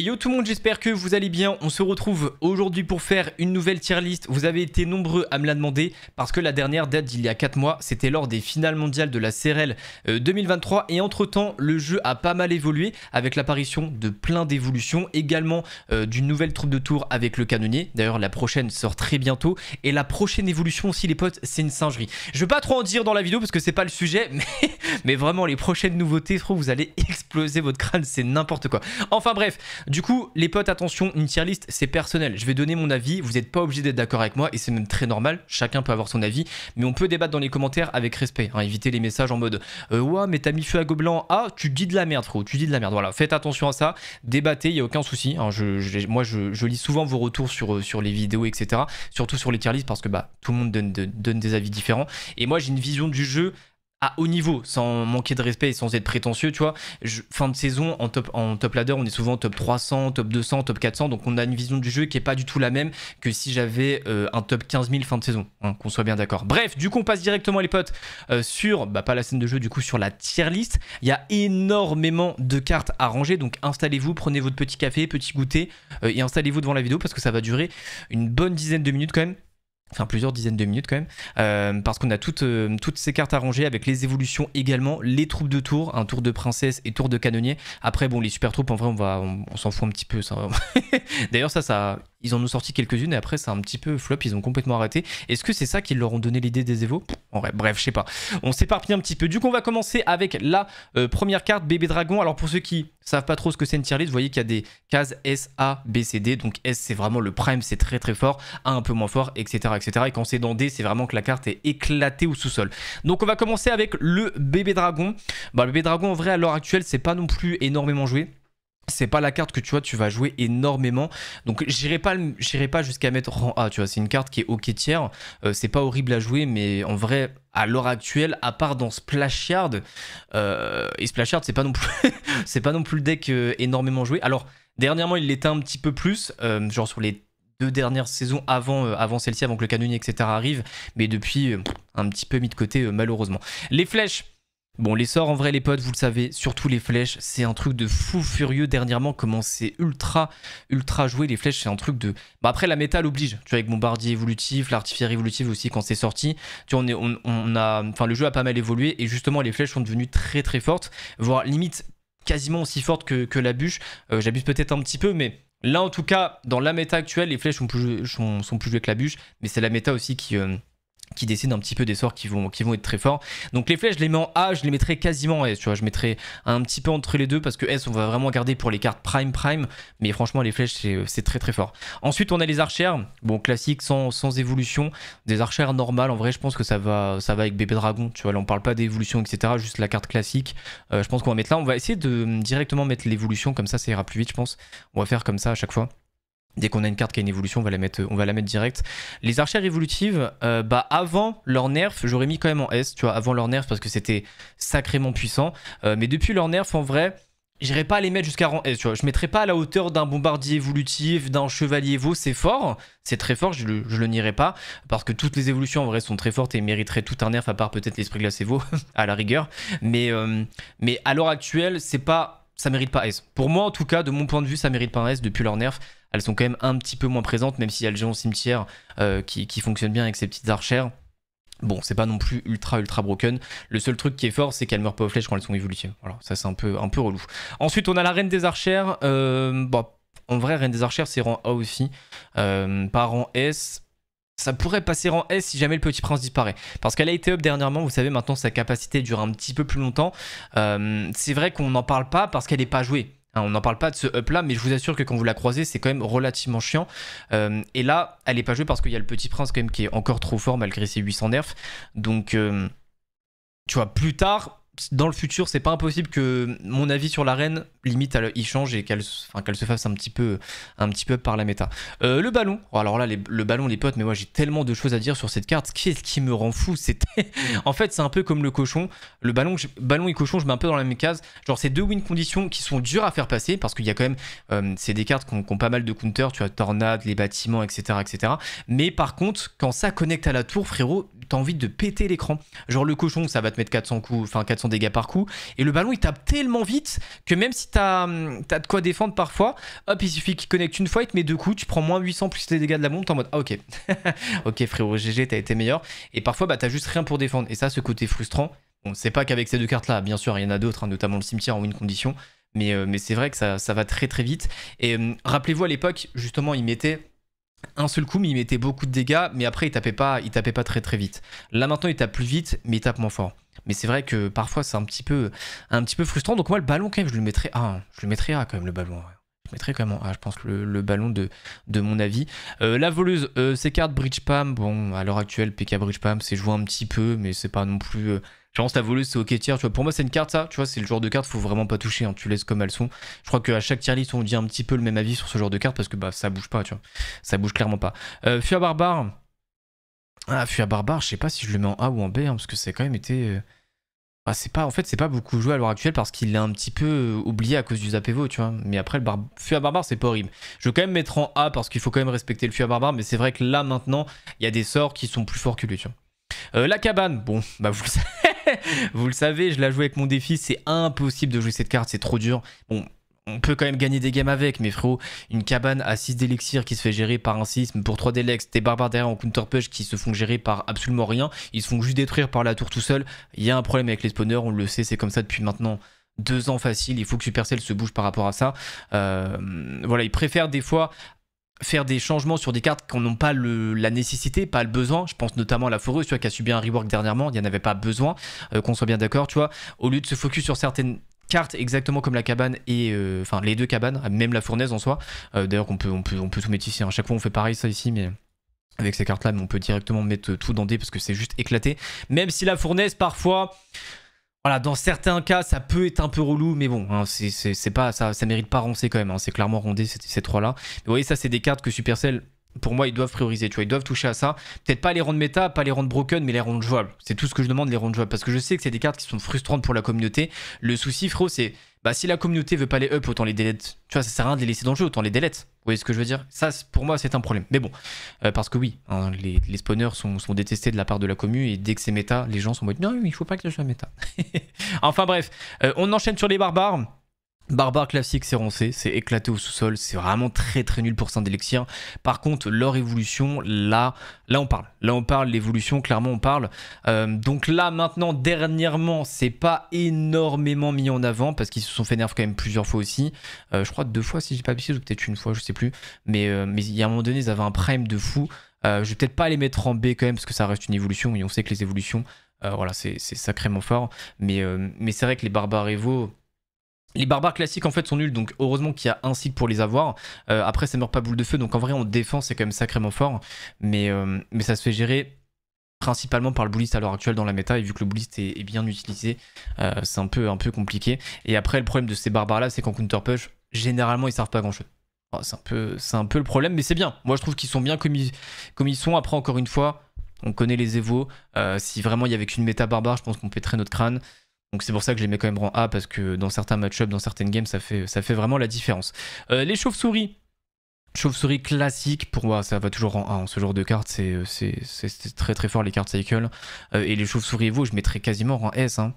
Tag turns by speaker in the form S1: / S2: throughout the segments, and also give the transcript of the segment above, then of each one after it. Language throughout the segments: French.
S1: yo tout le monde, j'espère que vous allez bien. On se retrouve aujourd'hui pour faire une nouvelle tier list. Vous avez été nombreux à me la demander parce que la dernière date d'il y a 4 mois, c'était lors des finales mondiales de la CRL 2023. Euh, Et entre-temps, le jeu a pas mal évolué avec l'apparition de plein d'évolutions, également euh, d'une nouvelle troupe de tour avec le canonnier. D'ailleurs, la prochaine sort très bientôt. Et la prochaine évolution aussi, les potes, c'est une singerie. Je vais pas trop en dire dans la vidéo parce que c'est pas le sujet, mais, mais vraiment, les prochaines nouveautés, trop, vous allez exploser votre crâne, c'est n'importe quoi. Enfin bref, du coup, les potes, attention, une tier list, c'est personnel. Je vais donner mon avis, vous n'êtes pas obligé d'être d'accord avec moi, et c'est même très normal, chacun peut avoir son avis, mais on peut débattre dans les commentaires avec respect. Hein, les messages en mode euh, Ouais, mais t'as mis feu à Gobelin, ah, tu dis de la merde, frérot, tu dis de la merde. Voilà, faites attention à ça, débattez, il n'y a aucun souci. Hein, moi, je, lis souvent vos retours sur, euh, sur les vidéos, etc. Surtout sur les tier lists, parce que bah, tout le monde donne, donne des avis différents. Et moi, j'ai une vision du jeu à haut niveau, sans manquer de respect et sans être prétentieux, tu vois. fin de saison, en top, en top ladder, on est souvent top 300, top 200, top 400, donc on a une vision du jeu qui est pas du tout la même que si j'avais euh, un top 15 000 fin de saison, hein, qu'on soit bien d'accord. Bref, du coup, on passe directement, les potes, euh, sur, bah, pas la scène de jeu, du coup, sur la tier list. Il y a énormément de cartes à ranger, donc installez-vous, prenez votre petit café, petit goûter, euh, et installez-vous devant la vidéo parce que ça va durer une bonne dizaine de minutes quand même enfin plusieurs dizaines de minutes quand même, euh, parce qu'on a toutes, euh, toutes ces cartes à ranger avec les évolutions également, les troupes de tour, un tour de princesse et tour de canonnier. Après bon les super troupes en vrai on va on, s'en fout un petit peu ça. D'ailleurs ça ça ils en ont sorti quelques-unes et après, c'est un petit peu flop. Ils ont complètement arrêté. Est-ce que c'est ça qui leur ont donné l'idée des Evo en vrai, Bref, je sais pas. On s'éparpille un petit peu. Du coup, on va commencer avec la euh, première carte, Bébé Dragon. Alors, pour ceux qui savent pas trop ce que c'est une tier list, vous voyez qu'il y a des cases S, A, B, C, D. Donc, S, c'est vraiment le prime, c'est très très fort. A, un peu moins fort, etc. etc. Et quand c'est dans D, c'est vraiment que la carte est éclatée au sous-sol. Donc, on va commencer avec le Bébé Dragon. Bah, le Bébé Dragon, en vrai, à l'heure actuelle, c'est pas non plus énormément joué c'est pas la carte que tu vois, tu vas jouer énormément. Donc j'irai pas, j'irai pas jusqu'à mettre rang A, tu vois. C'est une carte qui est ok tiers. Euh, c'est pas horrible à jouer, mais en vrai, à l'heure actuelle, à part dans Splash Yard, euh, et Splash Yard, c'est pas non plus, c'est pas non plus le deck euh, énormément joué. Alors dernièrement, il l'était un petit peu plus, genre sur les deux dernières saisons avant, avant celle-ci, avant que le canonnier, etc. arrive, mais depuis un petit peu mis de côté malheureusement. Les flèches, Bon, les sorts, en vrai, les potes, vous le savez, surtout les flèches, c'est un truc de fou furieux dernièrement, comment c'est ultra, ultra joué. Les flèches, c'est un truc de. Bah, après, la méta l'oblige, tu vois, avec Bombardier évolutif, l'artificier évolutif aussi, quand c'est sorti, tu vois, on, est, on, a. Enfin, le jeu a pas mal évolué, et justement, les flèches sont devenues très, très fortes, voire limite quasiment aussi fortes que, la bûche. Euh, j'abuse peut-être un petit peu, mais là, en tout cas, dans la méta actuelle, les flèches sont plus, sont, plus jouées que la bûche, mais c'est la méta aussi qui. Euh, qui décident un petit peu des sorts qui vont, qui vont être très forts. Donc les flèches, je les mets en A, je les mettrai quasiment en S, tu vois, je mettrais un petit peu entre les deux parce que S, on va vraiment garder pour les cartes prime prime, mais franchement les flèches, c'est très très fort. Ensuite, on a les archères, bon classique, sans, évolution, des archères normales, en vrai, je pense que ça va, ça va avec bébé dragon, tu vois, là on parle pas d'évolution, etc., juste la carte classique, euh, je pense qu'on va mettre là, on va essayer de directement mettre l'évolution, comme ça ça ira plus vite, je pense, on va faire comme ça à chaque fois. Dès qu'on a une carte qui a une évolution, on va la mettre, on va la mettre direct. Les archères évolutives, euh, bah avant leur nerf, j'aurais mis quand même en S, tu vois, avant leur nerf parce que c'était sacrément puissant. Euh, mais depuis leur nerf, en vrai, j'irais pas les mettre jusqu'à rang S, tu vois. Je mettrais pas à la hauteur d'un bombardier évolutif, d'un chevalier vaut. c'est fort, c'est très fort, je le, le nierai pas. Parce que toutes les évolutions en vrai sont très fortes et mériteraient tout un nerf à part peut-être l'esprit glacé vaut. à la rigueur. Mais, euh, mais à l'heure actuelle, c'est pas, ça mérite pas S. Pour moi en tout cas, de mon point de vue, ça mérite pas un S depuis leur nerf elles sont quand même un petit peu moins présentes, même s'il y a le géant cimetière euh, qui, fonctionne bien avec ses petites archères. Bon, c'est pas non plus ultra ultra broken. Le seul truc qui est fort, c'est qu'elles meurent pas aux flèches quand elles sont évolutives. Voilà, ça c'est un peu, un peu relou. Ensuite, on a la reine des archères. Euh, bon, bah, en vrai, reine des archères, c'est rang A aussi. Euh, pas rang S. Ça pourrait passer rang S si jamais le petit prince disparaît. Parce qu'elle a été up dernièrement, vous savez, maintenant sa capacité dure un petit peu plus longtemps. c'est vrai qu'on n'en parle pas parce qu'elle n'est pas jouée. Hein, on n'en parle pas de ce up là, mais je vous assure que quand vous la croisez, c'est quand même relativement chiant. Euh, et là, elle n'est pas jouée parce qu'il y a le petit prince quand même qui est encore trop fort malgré ses 800 nerfs. Donc, euh, tu vois, plus tard, dans le futur, c'est pas impossible que mon avis sur l'arène, limite, il change et qu'elle se fasse un petit peu, un petit peu par la méta. Euh, le ballon. Oh, alors là, le ballon, les potes, mais moi, j'ai tellement de choses à dire sur cette carte. Qu'est-ce qui me rend fou C'était. en fait, c'est un peu comme le cochon. Le ballon, ballon et cochon, je mets un peu dans la même case. Genre, c'est deux win conditions qui sont dures à faire passer parce qu'il y a quand même. Euh, c'est des cartes qui ont, pas mal de counter. Tu as tornade, les bâtiments, etc., etc. Mais par contre, quand ça connecte à la tour, frérot, t'as envie de péter l'écran. Genre le cochon, ça va te mettre 400 coups, enfin 400 dégâts par coup. Et le ballon, il tape tellement vite que même si t'as hum, as de quoi défendre parfois, hop, il suffit qu'il connecte une fois, il te met deux coups, tu prends moins 800 plus les dégâts de la montre t'es en mode ah, ok, ok frérot, GG, t'as été meilleur. Et parfois, bah t'as juste rien pour défendre. Et ça, ce côté frustrant, on sait pas qu'avec ces deux cartes là, bien sûr, il y en a d'autres, hein, notamment le cimetière en win condition. Mais, euh, mais c'est vrai que ça, ça, va très très vite. Et hum, rappelez-vous à l'époque, justement, il mettait un seul coup, mais il mettait beaucoup de dégâts, mais après il tapait pas, il tapait pas très très vite. Là maintenant il tape plus vite, mais il tape moins fort. Mais c'est vrai que parfois c'est un petit peu, un petit peu frustrant. Donc moi le ballon quand même, je le mettrais Ah, je le mettrais à quand même le ballon. Je mettrais quand même je pense le, le ballon de, de mon avis. Euh, la voleuse, ses euh, cartes Bridge Pam. Bon, à l'heure actuelle, PK Bridge Pam, c'est joué un petit peu, mais c'est pas non plus. Euh, que t'as voulu c'est ok tier. Tu vois, pour moi, c'est une carte, ça. Tu vois, c'est le genre de carte, faut vraiment pas toucher. Hein. Tu laisses comme elles sont. Je crois qu'à chaque tier list, on dit un petit peu le même avis sur ce genre de carte parce que bah, ça bouge pas, tu vois. Ça bouge clairement pas. Euh, à Barbare. Ah, à Barbare, je sais pas si je le mets en A ou en B hein, parce que c'est quand même été. Euh, ah, c'est pas, en fait, c'est pas beaucoup joué à l'heure actuelle parce qu'il est un petit peu euh, oublié à cause du Zapevo, tu vois. Mais après, le bar... à Barbare, c'est pas horrible. Je vais quand même mettre en A parce qu'il faut quand même respecter le fuya à Barbare, mais c'est vrai que là, maintenant, il y a des sorts qui sont plus forts que lui, tu vois. Euh, la cabane, bon, bah vous le savez. Vous le savez, je la joue avec mon défi, c'est impossible de jouer cette carte, c'est trop dur. Bon, on peut quand même gagner des games avec, mais frérot, une cabane à 6 d'élixir qui se fait gérer par un sisme pour 3 délex, des barbares derrière en counter push qui se font gérer par absolument rien, ils se font juste détruire par la tour tout seul. Il y a un problème avec les spawners, on le sait, c'est comme ça depuis maintenant deux ans facile, il faut que Supercell se bouge par rapport à ça. Euh, voilà, ils préfèrent des fois faire des changements sur des cartes qu'on n'ont pas la nécessité, pas le besoin. Je pense notamment à la foreuse, tu vois, qui a subi un rework dernièrement, il n'y en avait pas besoin, euh, qu'on soit bien d'accord, tu vois. Au lieu de se focus sur certaines cartes exactement comme la cabane et euh, enfin les deux cabanes, même la fournaise en soi. Euh, d'ailleurs, on peut, on peut, tout mettre ici. À hein. chaque fois, on fait pareil ça ici, mais avec ces cartes-là, on peut directement mettre tout dans D parce que c'est juste éclaté. Même si la fournaise parfois voilà, dans certains cas, ça peut être un peu relou, mais bon, hein, c'est pas ça, ça mérite pas roncer quand même. Hein. c'est clairement rondé ces, ces trois-là. Vous voyez, ça, c'est des cartes que Supercell pour moi, ils doivent prioriser, tu vois, ils doivent toucher à ça. Peut-être pas les de méta, pas les rendre broken, mais les rendre jouables. C'est tout ce que je demande, les rendre jouables. Parce que je sais que c'est des cartes qui sont frustrantes pour la communauté. Le souci, frérot, c'est bah, si la communauté veut pas les up, autant les delete. Tu vois, ça sert à rien de les laisser dans le jeu, autant les delete. Vous voyez ce que je veux dire Ça, pour moi, c'est un problème. Mais bon, euh, parce que oui, hein, les, spawners sont, détestés de la part de la commu, et dès que c'est méta, les gens sont en mode non, il faut pas que je soit méta. enfin bref, euh, on enchaîne sur les barbares. Barbare classique, c'est roncé, c'est éclaté au sous-sol, c'est vraiment très très nul pour saint d'élixir. Par contre, leur évolution, là, là on parle. Là on parle, l'évolution, clairement on parle. Euh, donc là maintenant, dernièrement, c'est pas énormément mis en avant parce qu'ils se sont fait nerf quand même plusieurs fois aussi. Euh, je crois deux fois si j'ai pas pu ou peut-être une fois, je sais plus. Mais, euh, mais il y a un moment donné, ils avaient un prime de fou. je vais peut-être pas les mettre en B quand même parce que ça reste une évolution et on sait que les évolutions, voilà, c'est sacrément fort. Mais, mais c'est vrai que les barbares Evo les barbares classiques en fait sont nuls, donc heureusement qu'il y a un site pour les avoir. Euh, après, ça ne meurt pas boule de feu, donc en vrai, en défense, c'est quand même sacrément fort. Mais, euh, mais ça se fait gérer principalement par le bouliste à l'heure actuelle dans la méta, et vu que le bouliste est, bien utilisé, euh, c'est un peu, un peu compliqué. Et après, le problème de ces barbares-là, c'est qu'en counter-push, généralement, ils servent pas grand-chose. Oh, c'est un, peu, un peu le problème, mais c'est bien. Moi, je trouve qu'ils sont bien comme ils, sont. Après, encore une fois, on connaît les évos. si vraiment il y avait qu'une méta barbare, je pense qu'on pèterait notre crâne. Donc c'est pour ça que je les mets quand même en A parce que dans certains match-ups, dans certaines games, ça fait, ça fait vraiment la différence. Euh, les chauves-souris. chauves souris classique, pour moi, ça va toujours en A En hein. ce genre de cartes, euh, c'est très très fort les cartes cycle. Euh, et les chauves-souris vous, je mettrais quasiment en S. Hein.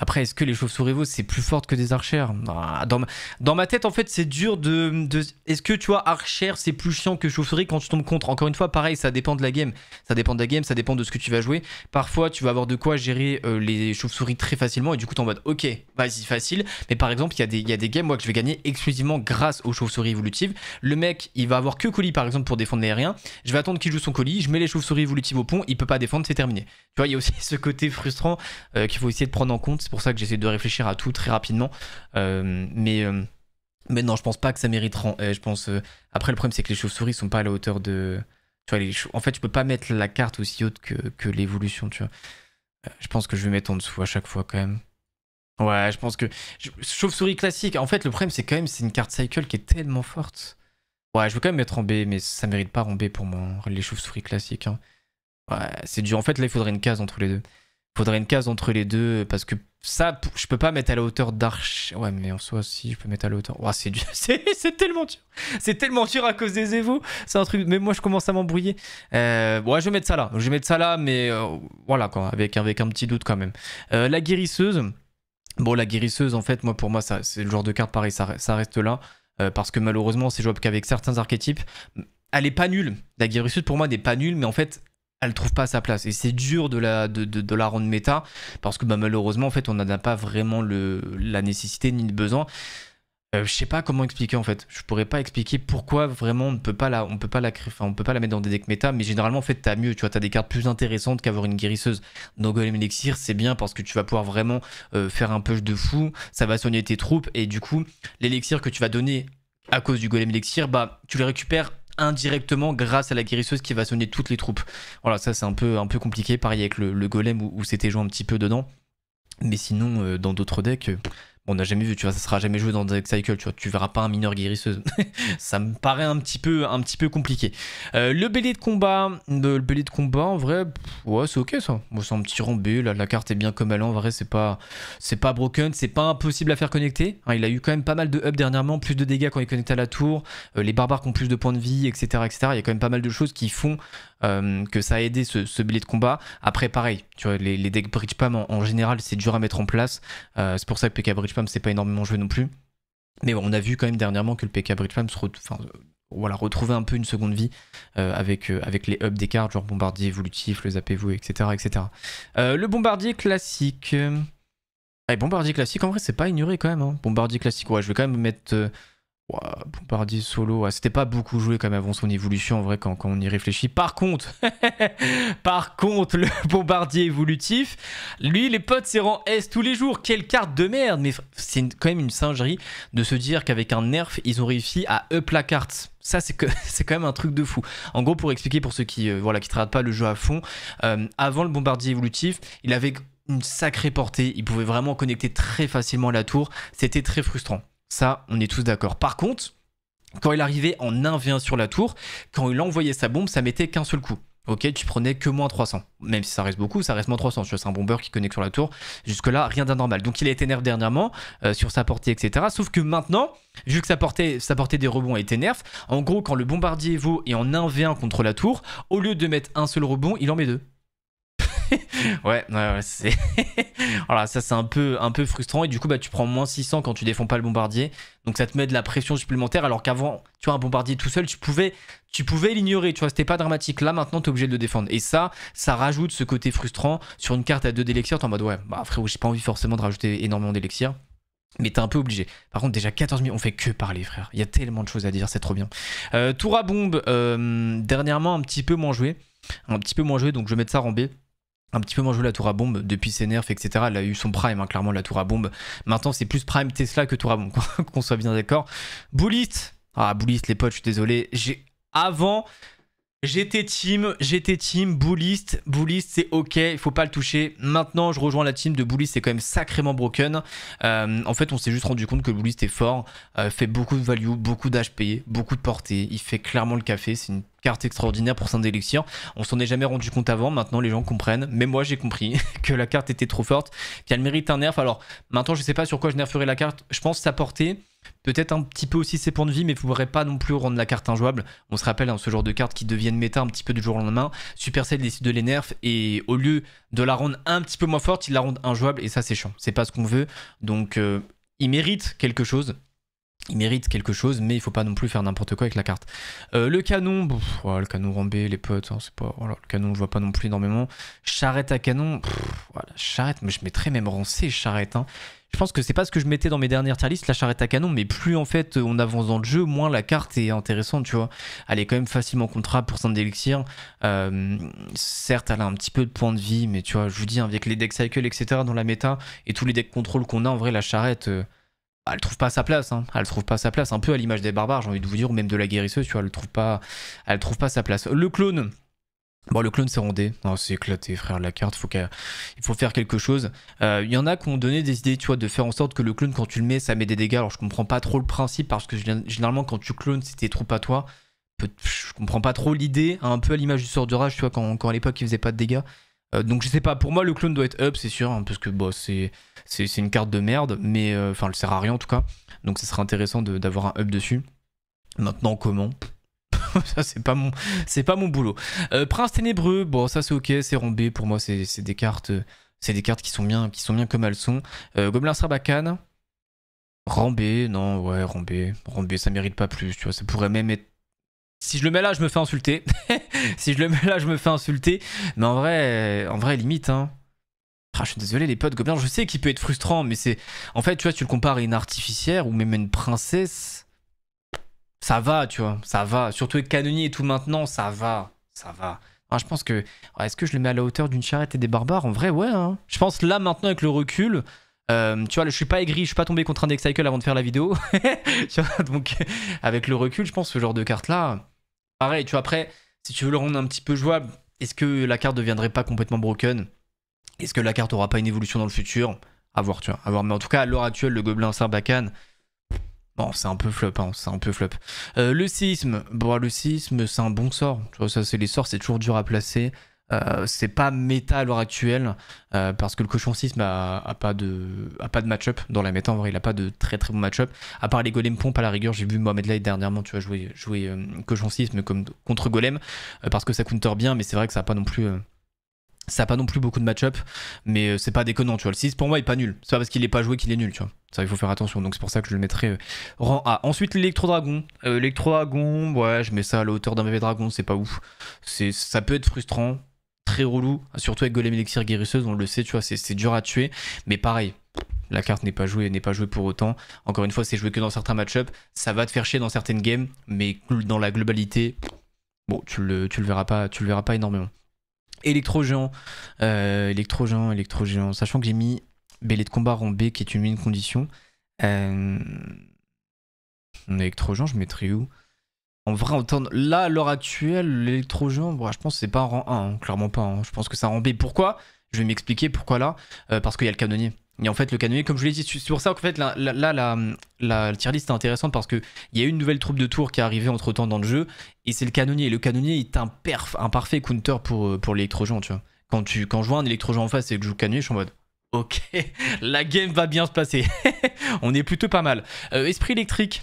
S1: Après, est-ce que les chauves-souris vous c'est plus fort que des archères ah, dans ma... tête, en fait, c'est dur de... Est-ce que, tu vois, archère, c'est plus chiant que chauves souris quand tu tombes contre Encore une fois, pareil, ça dépend de la game. Ça dépend de la game, ça dépend de ce que tu vas jouer. Parfois, tu vas avoir de quoi gérer euh, les chauves-souris très facilement et du coup, t'es en mode, ok, vas-y, facile. Mais par exemple, il y, a des... a des games, moi, que je vais gagner exclusivement grâce aux chauves-souris évolutives. Le mec, il va avoir que colis, par exemple, pour défendre l'aérien. Je vais attendre qu'il joue son colis, je mets les chauves-souris évolutives au pont, il peut pas défendre, c'est terminé. Tu vois, il y a aussi ce côté frustrant euh, qu'il faut essayer de prendre en compte c'est pour ça que j'essaie de réfléchir à tout très rapidement. Euh, euh, mais. non, je pense pas que ça mérite. Je pense. Euh, après, le problème, c'est que les chauves-souris sont pas à la hauteur de. Tu vois, en fait, tu peux pas mettre la carte aussi haute que, l'évolution, tu vois. Je pense que je vais mettre en dessous à chaque fois quand même. Ouais, je pense que. chauves souris classique. En fait, le problème, c'est quand même, c'est une carte cycle qui est tellement forte. Ouais, je veux quand même mettre en B, mais ça mérite pas en B pour moi, hein, les chauves-souris classiques. Hein. Ouais, c'est dur. En fait, là, il faudrait une case entre les deux faudrait une case entre les deux parce que ça, je peux pas mettre à la hauteur d'Arch. Ouais, mais en soi, si, je peux mettre à la hauteur. ouais c'est c'est tellement dur. C'est tellement dur à cause des évos. C'est un truc. Mais moi, je commence à m'embrouiller. Euh, ouais, je vais mettre ça là. Je vais mettre ça là, mais euh, voilà quoi, avec, avec un petit doute quand même. Euh, la guérisseuse. Bon, la guérisseuse, en fait, moi, pour moi, c'est le genre de carte pareil, ça, reste là. parce que malheureusement, c'est jouable qu'avec certains archétypes. Elle est pas nulle. La guérisseuse, pour moi, n'est pas nulle, mais en fait, elle trouve pas sa place. Et c'est dur de la, de, de, de rendre méta, parce que bah, malheureusement, en fait, on n'a pas vraiment le, la nécessité ni le besoin. Euh, je sais pas comment expliquer en fait. Je pourrais pas expliquer pourquoi vraiment on ne peut pas la, on peut pas la, on peut pas la mettre dans des decks méta. Mais généralement en fait t'as mieux, tu vois, t'as des cartes plus intéressantes qu'avoir une guérisseuse. Dans Golem Elixir c'est bien parce que tu vas pouvoir vraiment euh, faire un push de fou. Ça va soigner tes troupes et du coup l'élixir que tu vas donner à cause du Golem Elixir, bah tu le récupères indirectement grâce à la guérisseuse qui va sonner toutes les troupes. Voilà, ça c'est un peu, un peu compliqué, pareil avec le, golem où, c'était joué un petit peu dedans. Mais sinon, euh, dans d'autres decks, euh, on n'a jamais vu, tu vois, ça sera jamais joué dans Direct Cycle, tu vois, tu verras pas un mineur guérisseuse. ça me paraît un petit peu, un petit peu compliqué. Euh, le bélier de combat, le bélier de combat, en vrai, ouais, c'est ok ça. c'est un petit rombé. la, la carte est bien comme elle est, en vrai, c'est pas, c'est pas broken, c'est pas impossible à faire connecter. Hein. il a eu quand même pas mal de up dernièrement, plus de dégâts quand il connecte à la tour, euh, les barbares qui ont plus de points de vie, etc., etc. Il y a quand même pas mal de choses qui font euh, que ça a aidé ce, ce billet de combat. Après, pareil, tu vois, les, les decks Bridge en, général, c'est dur à mettre en place. Euh, c'est pour ça que PK Bridge Pam, c'est pas énormément joué non plus. Mais on a vu quand même dernièrement que le PK Bridge Pam se euh, voilà, retrouver un peu une seconde vie avec, avec les hubs des cartes, genre bombardier évolutif, le zappez-vous, etc. etc. le bombardier classique. bombardier classique, en vrai, c'est pas ignoré quand même. Hein. Bombardier classique, ouais, je vais quand même mettre Bombardier solo, c'était pas beaucoup joué même avant son évolution en vrai quand, on y réfléchit. Par contre, par contre, le bombardier évolutif, lui, les potes, c'est rang S tous les jours. Quelle carte de merde Mais c'est quand même une singerie de se dire qu'avec un nerf, ils ont réussi à up la carte. Ça, c'est quand même un truc de fou. En gros, pour expliquer pour ceux qui ne euh, voilà, qui pas le jeu à fond, euh, avant le bombardier évolutif, il avait une sacrée portée. Il pouvait vraiment connecter très facilement la tour. C'était très frustrant. Ça, on est tous d'accord. Par contre, quand il arrivait en 1v1 sur la tour, quand il envoyait sa bombe, ça mettait qu'un seul coup. Ok, tu prenais que moins 300. Même si ça reste beaucoup, ça reste moins 300. Tu c'est un bomber qui connecte sur la tour. Jusque-là, rien d'anormal. Donc il a été nerf dernièrement euh, sur sa portée, etc. Sauf que maintenant, vu que sa portée, sa portée des rebonds a été nerf, en gros, quand le bombardier vaut et en 1v1 contre la tour, au lieu de mettre un seul rebond, il en met deux. ouais, ouais, c'est. voilà, ça c'est un peu, un peu frustrant. Et du coup, bah, tu prends moins 600 quand tu défends pas le bombardier. Donc ça te met de la pression supplémentaire. Alors qu'avant, tu vois, un bombardier tout seul, tu pouvais, tu pouvais l'ignorer. Tu vois, c'était pas dramatique. Là, maintenant, t'es obligé de le défendre. Et ça, ça rajoute ce côté frustrant sur une carte à deux d'élixir. T'es en mode, ouais, bah frérot, j'ai pas envie forcément de rajouter énormément d'élixir. Mais t'es un peu obligé. Par contre, déjà 14 000, on fait que parler, frère. Il y a tellement de choses à dire, c'est trop bien. Euh, Tour à bombe, euh, dernièrement, un petit peu moins joué. Un petit peu moins joué, donc je vais mettre ça en B un petit peu moins joué la tour à bombe depuis ses nerfs, etc. Elle a eu son prime, hein, clairement, la tour à bombe. Maintenant, c'est plus prime Tesla que tour à bombe, qu'on soit bien d'accord. Bullist. ah, Bullist les potes, je suis désolé. J'ai avant J'étais team, j'étais team, Bouliste, Bouliste c'est ok, il faut pas le toucher. Maintenant je rejoins la team de Bouliste, c'est quand même sacrément broken. Euh, en fait on s'est juste rendu compte que Bouliste est fort, euh, fait beaucoup de value, beaucoup d'HP, beaucoup de portée, il fait clairement le café, c'est une carte extraordinaire pour Saint délixir On s'en est jamais rendu compte avant, maintenant les gens comprennent. Mais moi j'ai compris que la carte était trop forte, qu'elle mérite un nerf. Alors maintenant je sais pas sur quoi je nerferais la carte, je pense sa portée. Peut-être un petit peu aussi ses points de vie, mais il ne faudrait pas non plus rendre la carte injouable. On se rappelle, hein, ce genre de cartes qui deviennent méta un petit peu du jour au lendemain. Supercell décide de les et au lieu de la rendre un petit peu moins forte, il la rend injouable et ça c'est chiant. C'est pas ce qu'on veut. Donc euh, il mérite quelque chose, il mérite quelque chose, mais il faut pas non plus faire n'importe quoi avec la carte. Euh, le canon, le canon rambé, les potes, hein, c'est pas, voilà, le canon je vois pas non plus énormément. Charrette à canon, voilà, charrette, mais je mettrais même rancé charrette. Hein. Je pense que c'est pas ce que je mettais dans mes dernières tier la charrette à canon, mais plus en fait on avance dans le jeu, moins la carte est intéressante, tu vois. Elle est quand même facilement contrable pour son d'élixir. Euh, certes, elle a un petit peu de points de vie, mais tu vois, je vous dis, avec les decks cycle, etc., dans la méta, et tous les decks contrôle qu'on a, en vrai, la charrette. Euh, elle trouve pas sa place, hein. elle trouve pas sa place, un peu à l'image des barbares, j'ai envie de vous dire, ou même de la guérisseuse, tu vois, elle trouve pas, elle trouve pas sa place. Le clone, Bon, le clone s'est rondé. Non, c'est éclaté, frère, la carte. Faut faut faire quelque chose. Il euh, y en a qui ont donné des idées, tu vois, de faire en sorte que le clone, quand tu le mets, ça met des dégâts. Alors, je comprends pas trop le principe parce que généralement, quand tu clones, c'était trop à toi. Je comprends pas trop l'idée, hein, un peu à l'image du sort de rage, tu vois, quand, quand à l'époque, il faisait pas de dégâts. Euh, donc je sais pas, pour moi le clone doit être up, c'est sûr, hein, parce que bah, c'est, c'est, une carte de merde, mais euh, enfin elle sert à rien en tout cas. Donc ça serait intéressant d'avoir un up dessus. Maintenant comment ça c'est pas mon c'est pas mon boulot. Euh, Prince ténébreux, bon ça c'est ok, c'est rombé pour moi c'est des cartes c'est des cartes qui sont bien qui sont bien comme elles sont. Gobelin Gomelin rambé non ouais rombé rombé ça mérite pas plus tu vois ça pourrait même être si je le mets là, je me fais insulter. si je le mets là, je me fais insulter. Mais en vrai, en vrai limite, hein. Ah, je suis désolé, les potes je sais qu'il peut être frustrant, mais c'est. En fait, tu vois, tu le compares à une artificière ou même une princesse. Ça va, tu vois, ça va. Surtout avec canonnier et tout maintenant, ça va. Ça va. Ah, je pense que. Est-ce que je le mets à la hauteur d'une charrette et des barbares En vrai, ouais. Hein. Je pense là, maintenant, avec le recul, euh, tu vois, je suis pas aigri, je suis pas tombé contre un deck cycle avant de faire la vidéo. tu vois, donc avec le recul, je pense ce genre de carte là, pareil, tu vois, après, si tu veux le rendre un petit peu jouable, est-ce que la carte ne deviendrait pas complètement broken Est-ce que la carte n'aura pas une évolution dans le futur A voir, tu vois. Mais en tout cas, à l'heure actuelle, le gobelin Sarbacane, bon, c'est un peu flop, hein, c'est un peu flop. Euh, le séisme, bon, le séisme, c'est un bon sort. Tu vois, ça, c'est les sorts, c'est toujours dur à placer. Euh, c'est pas méta à l'heure actuelle euh, parce que le cochon 6 a, pas de, a pas de match-up dans la méta en vrai il a pas de très très bon match-up à part les golems pompes à la rigueur j'ai vu Mohamed Light dernièrement tu vois jouer, euh, cochon 6 contre golem parce que ça counter bien mais c'est vrai que ça a pas non plus ça a pas non plus beaucoup de match-up mais c'est pas déconnant tu vois le 6 pour moi il est pas nul c'est pas parce qu'il est pas joué qu'il est nul tu vois ça, il faut faire attention, donc c'est pour ça que je le mettrai rang A. Ensuite, l'électro-dragon. dragon ouais, je mets ça à la hauteur d'un bébé dragon, c'est pas ouf. Ça peut être frustrant, très relou, surtout avec Golem Elixir guérisseuse, on le sait, tu vois, c'est dur à tuer, mais pareil. La carte n'est pas jouée, n'est pas jouée pour autant. Encore une fois, c'est joué que dans certains match ups Ça va te faire chier dans certaines games, mais dans la globalité, bon, tu le, tu le verras pas, tu le verras pas énormément. Électrogéant, euh, Sachant que j'ai mis Bélé de combat en B qui est une mine condition. Euh... géant, je mettrais où en vrai, là, à l'heure actuelle, bon, je pense que c'est pas un rang 1, hein, clairement pas. Hein. Je pense que c'est un rang B. Pourquoi Je vais m'expliquer pourquoi là. Euh, parce qu'il y a le canonnier. Et en fait, le canonnier, comme je l'ai dit, c'est pour ça qu'en fait, là, la, la, tier list est intéressante parce qu'il y a une nouvelle troupe de tour qui est arrivée entre temps dans le jeu. Et c'est le canonnier. Et Le canonnier est un, perf, un parfait counter pour, euh, pour tu vois. Quand, tu, quand je vois un électrogen en face et que je joue canonnier, je suis en mode. Ok, la game va bien se passer. On est plutôt pas mal. Euh, esprit électrique,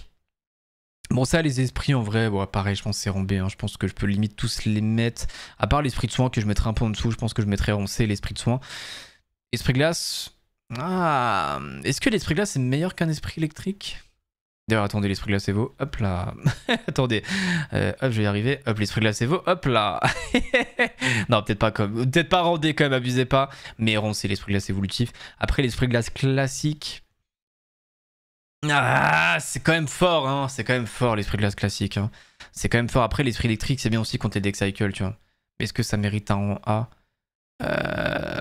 S1: Bon, ça, les esprits, en vrai, bon, pareil, je pense que c'est rombé, hein. Je pense que je peux limite tous les mettre. À part l'esprit de soin que je mettrai un peu en dessous, je pense que je mettrais roncé l'esprit de soin. Esprit glace. Ah. Est-ce que l'esprit glace est meilleur qu'un esprit électrique D'ailleurs, attendez, l'esprit glace et vous. Hop là. attendez. Euh, hop, je vais y arriver. Hop, l'esprit glace et vous. Hop là. non, peut-être pas comme. Peut-être pas quand même, abusez pas. Mais roncé l'esprit glace évolutif. Après, l'esprit glace classique. Ah, c'est quand même fort, hein. C'est quand même fort l'esprit de glace classique. Hein. C'est quand même fort. Après, l'esprit électrique, c'est bien aussi contre les deck cycle, tu vois. Est-ce que ça mérite un A euh,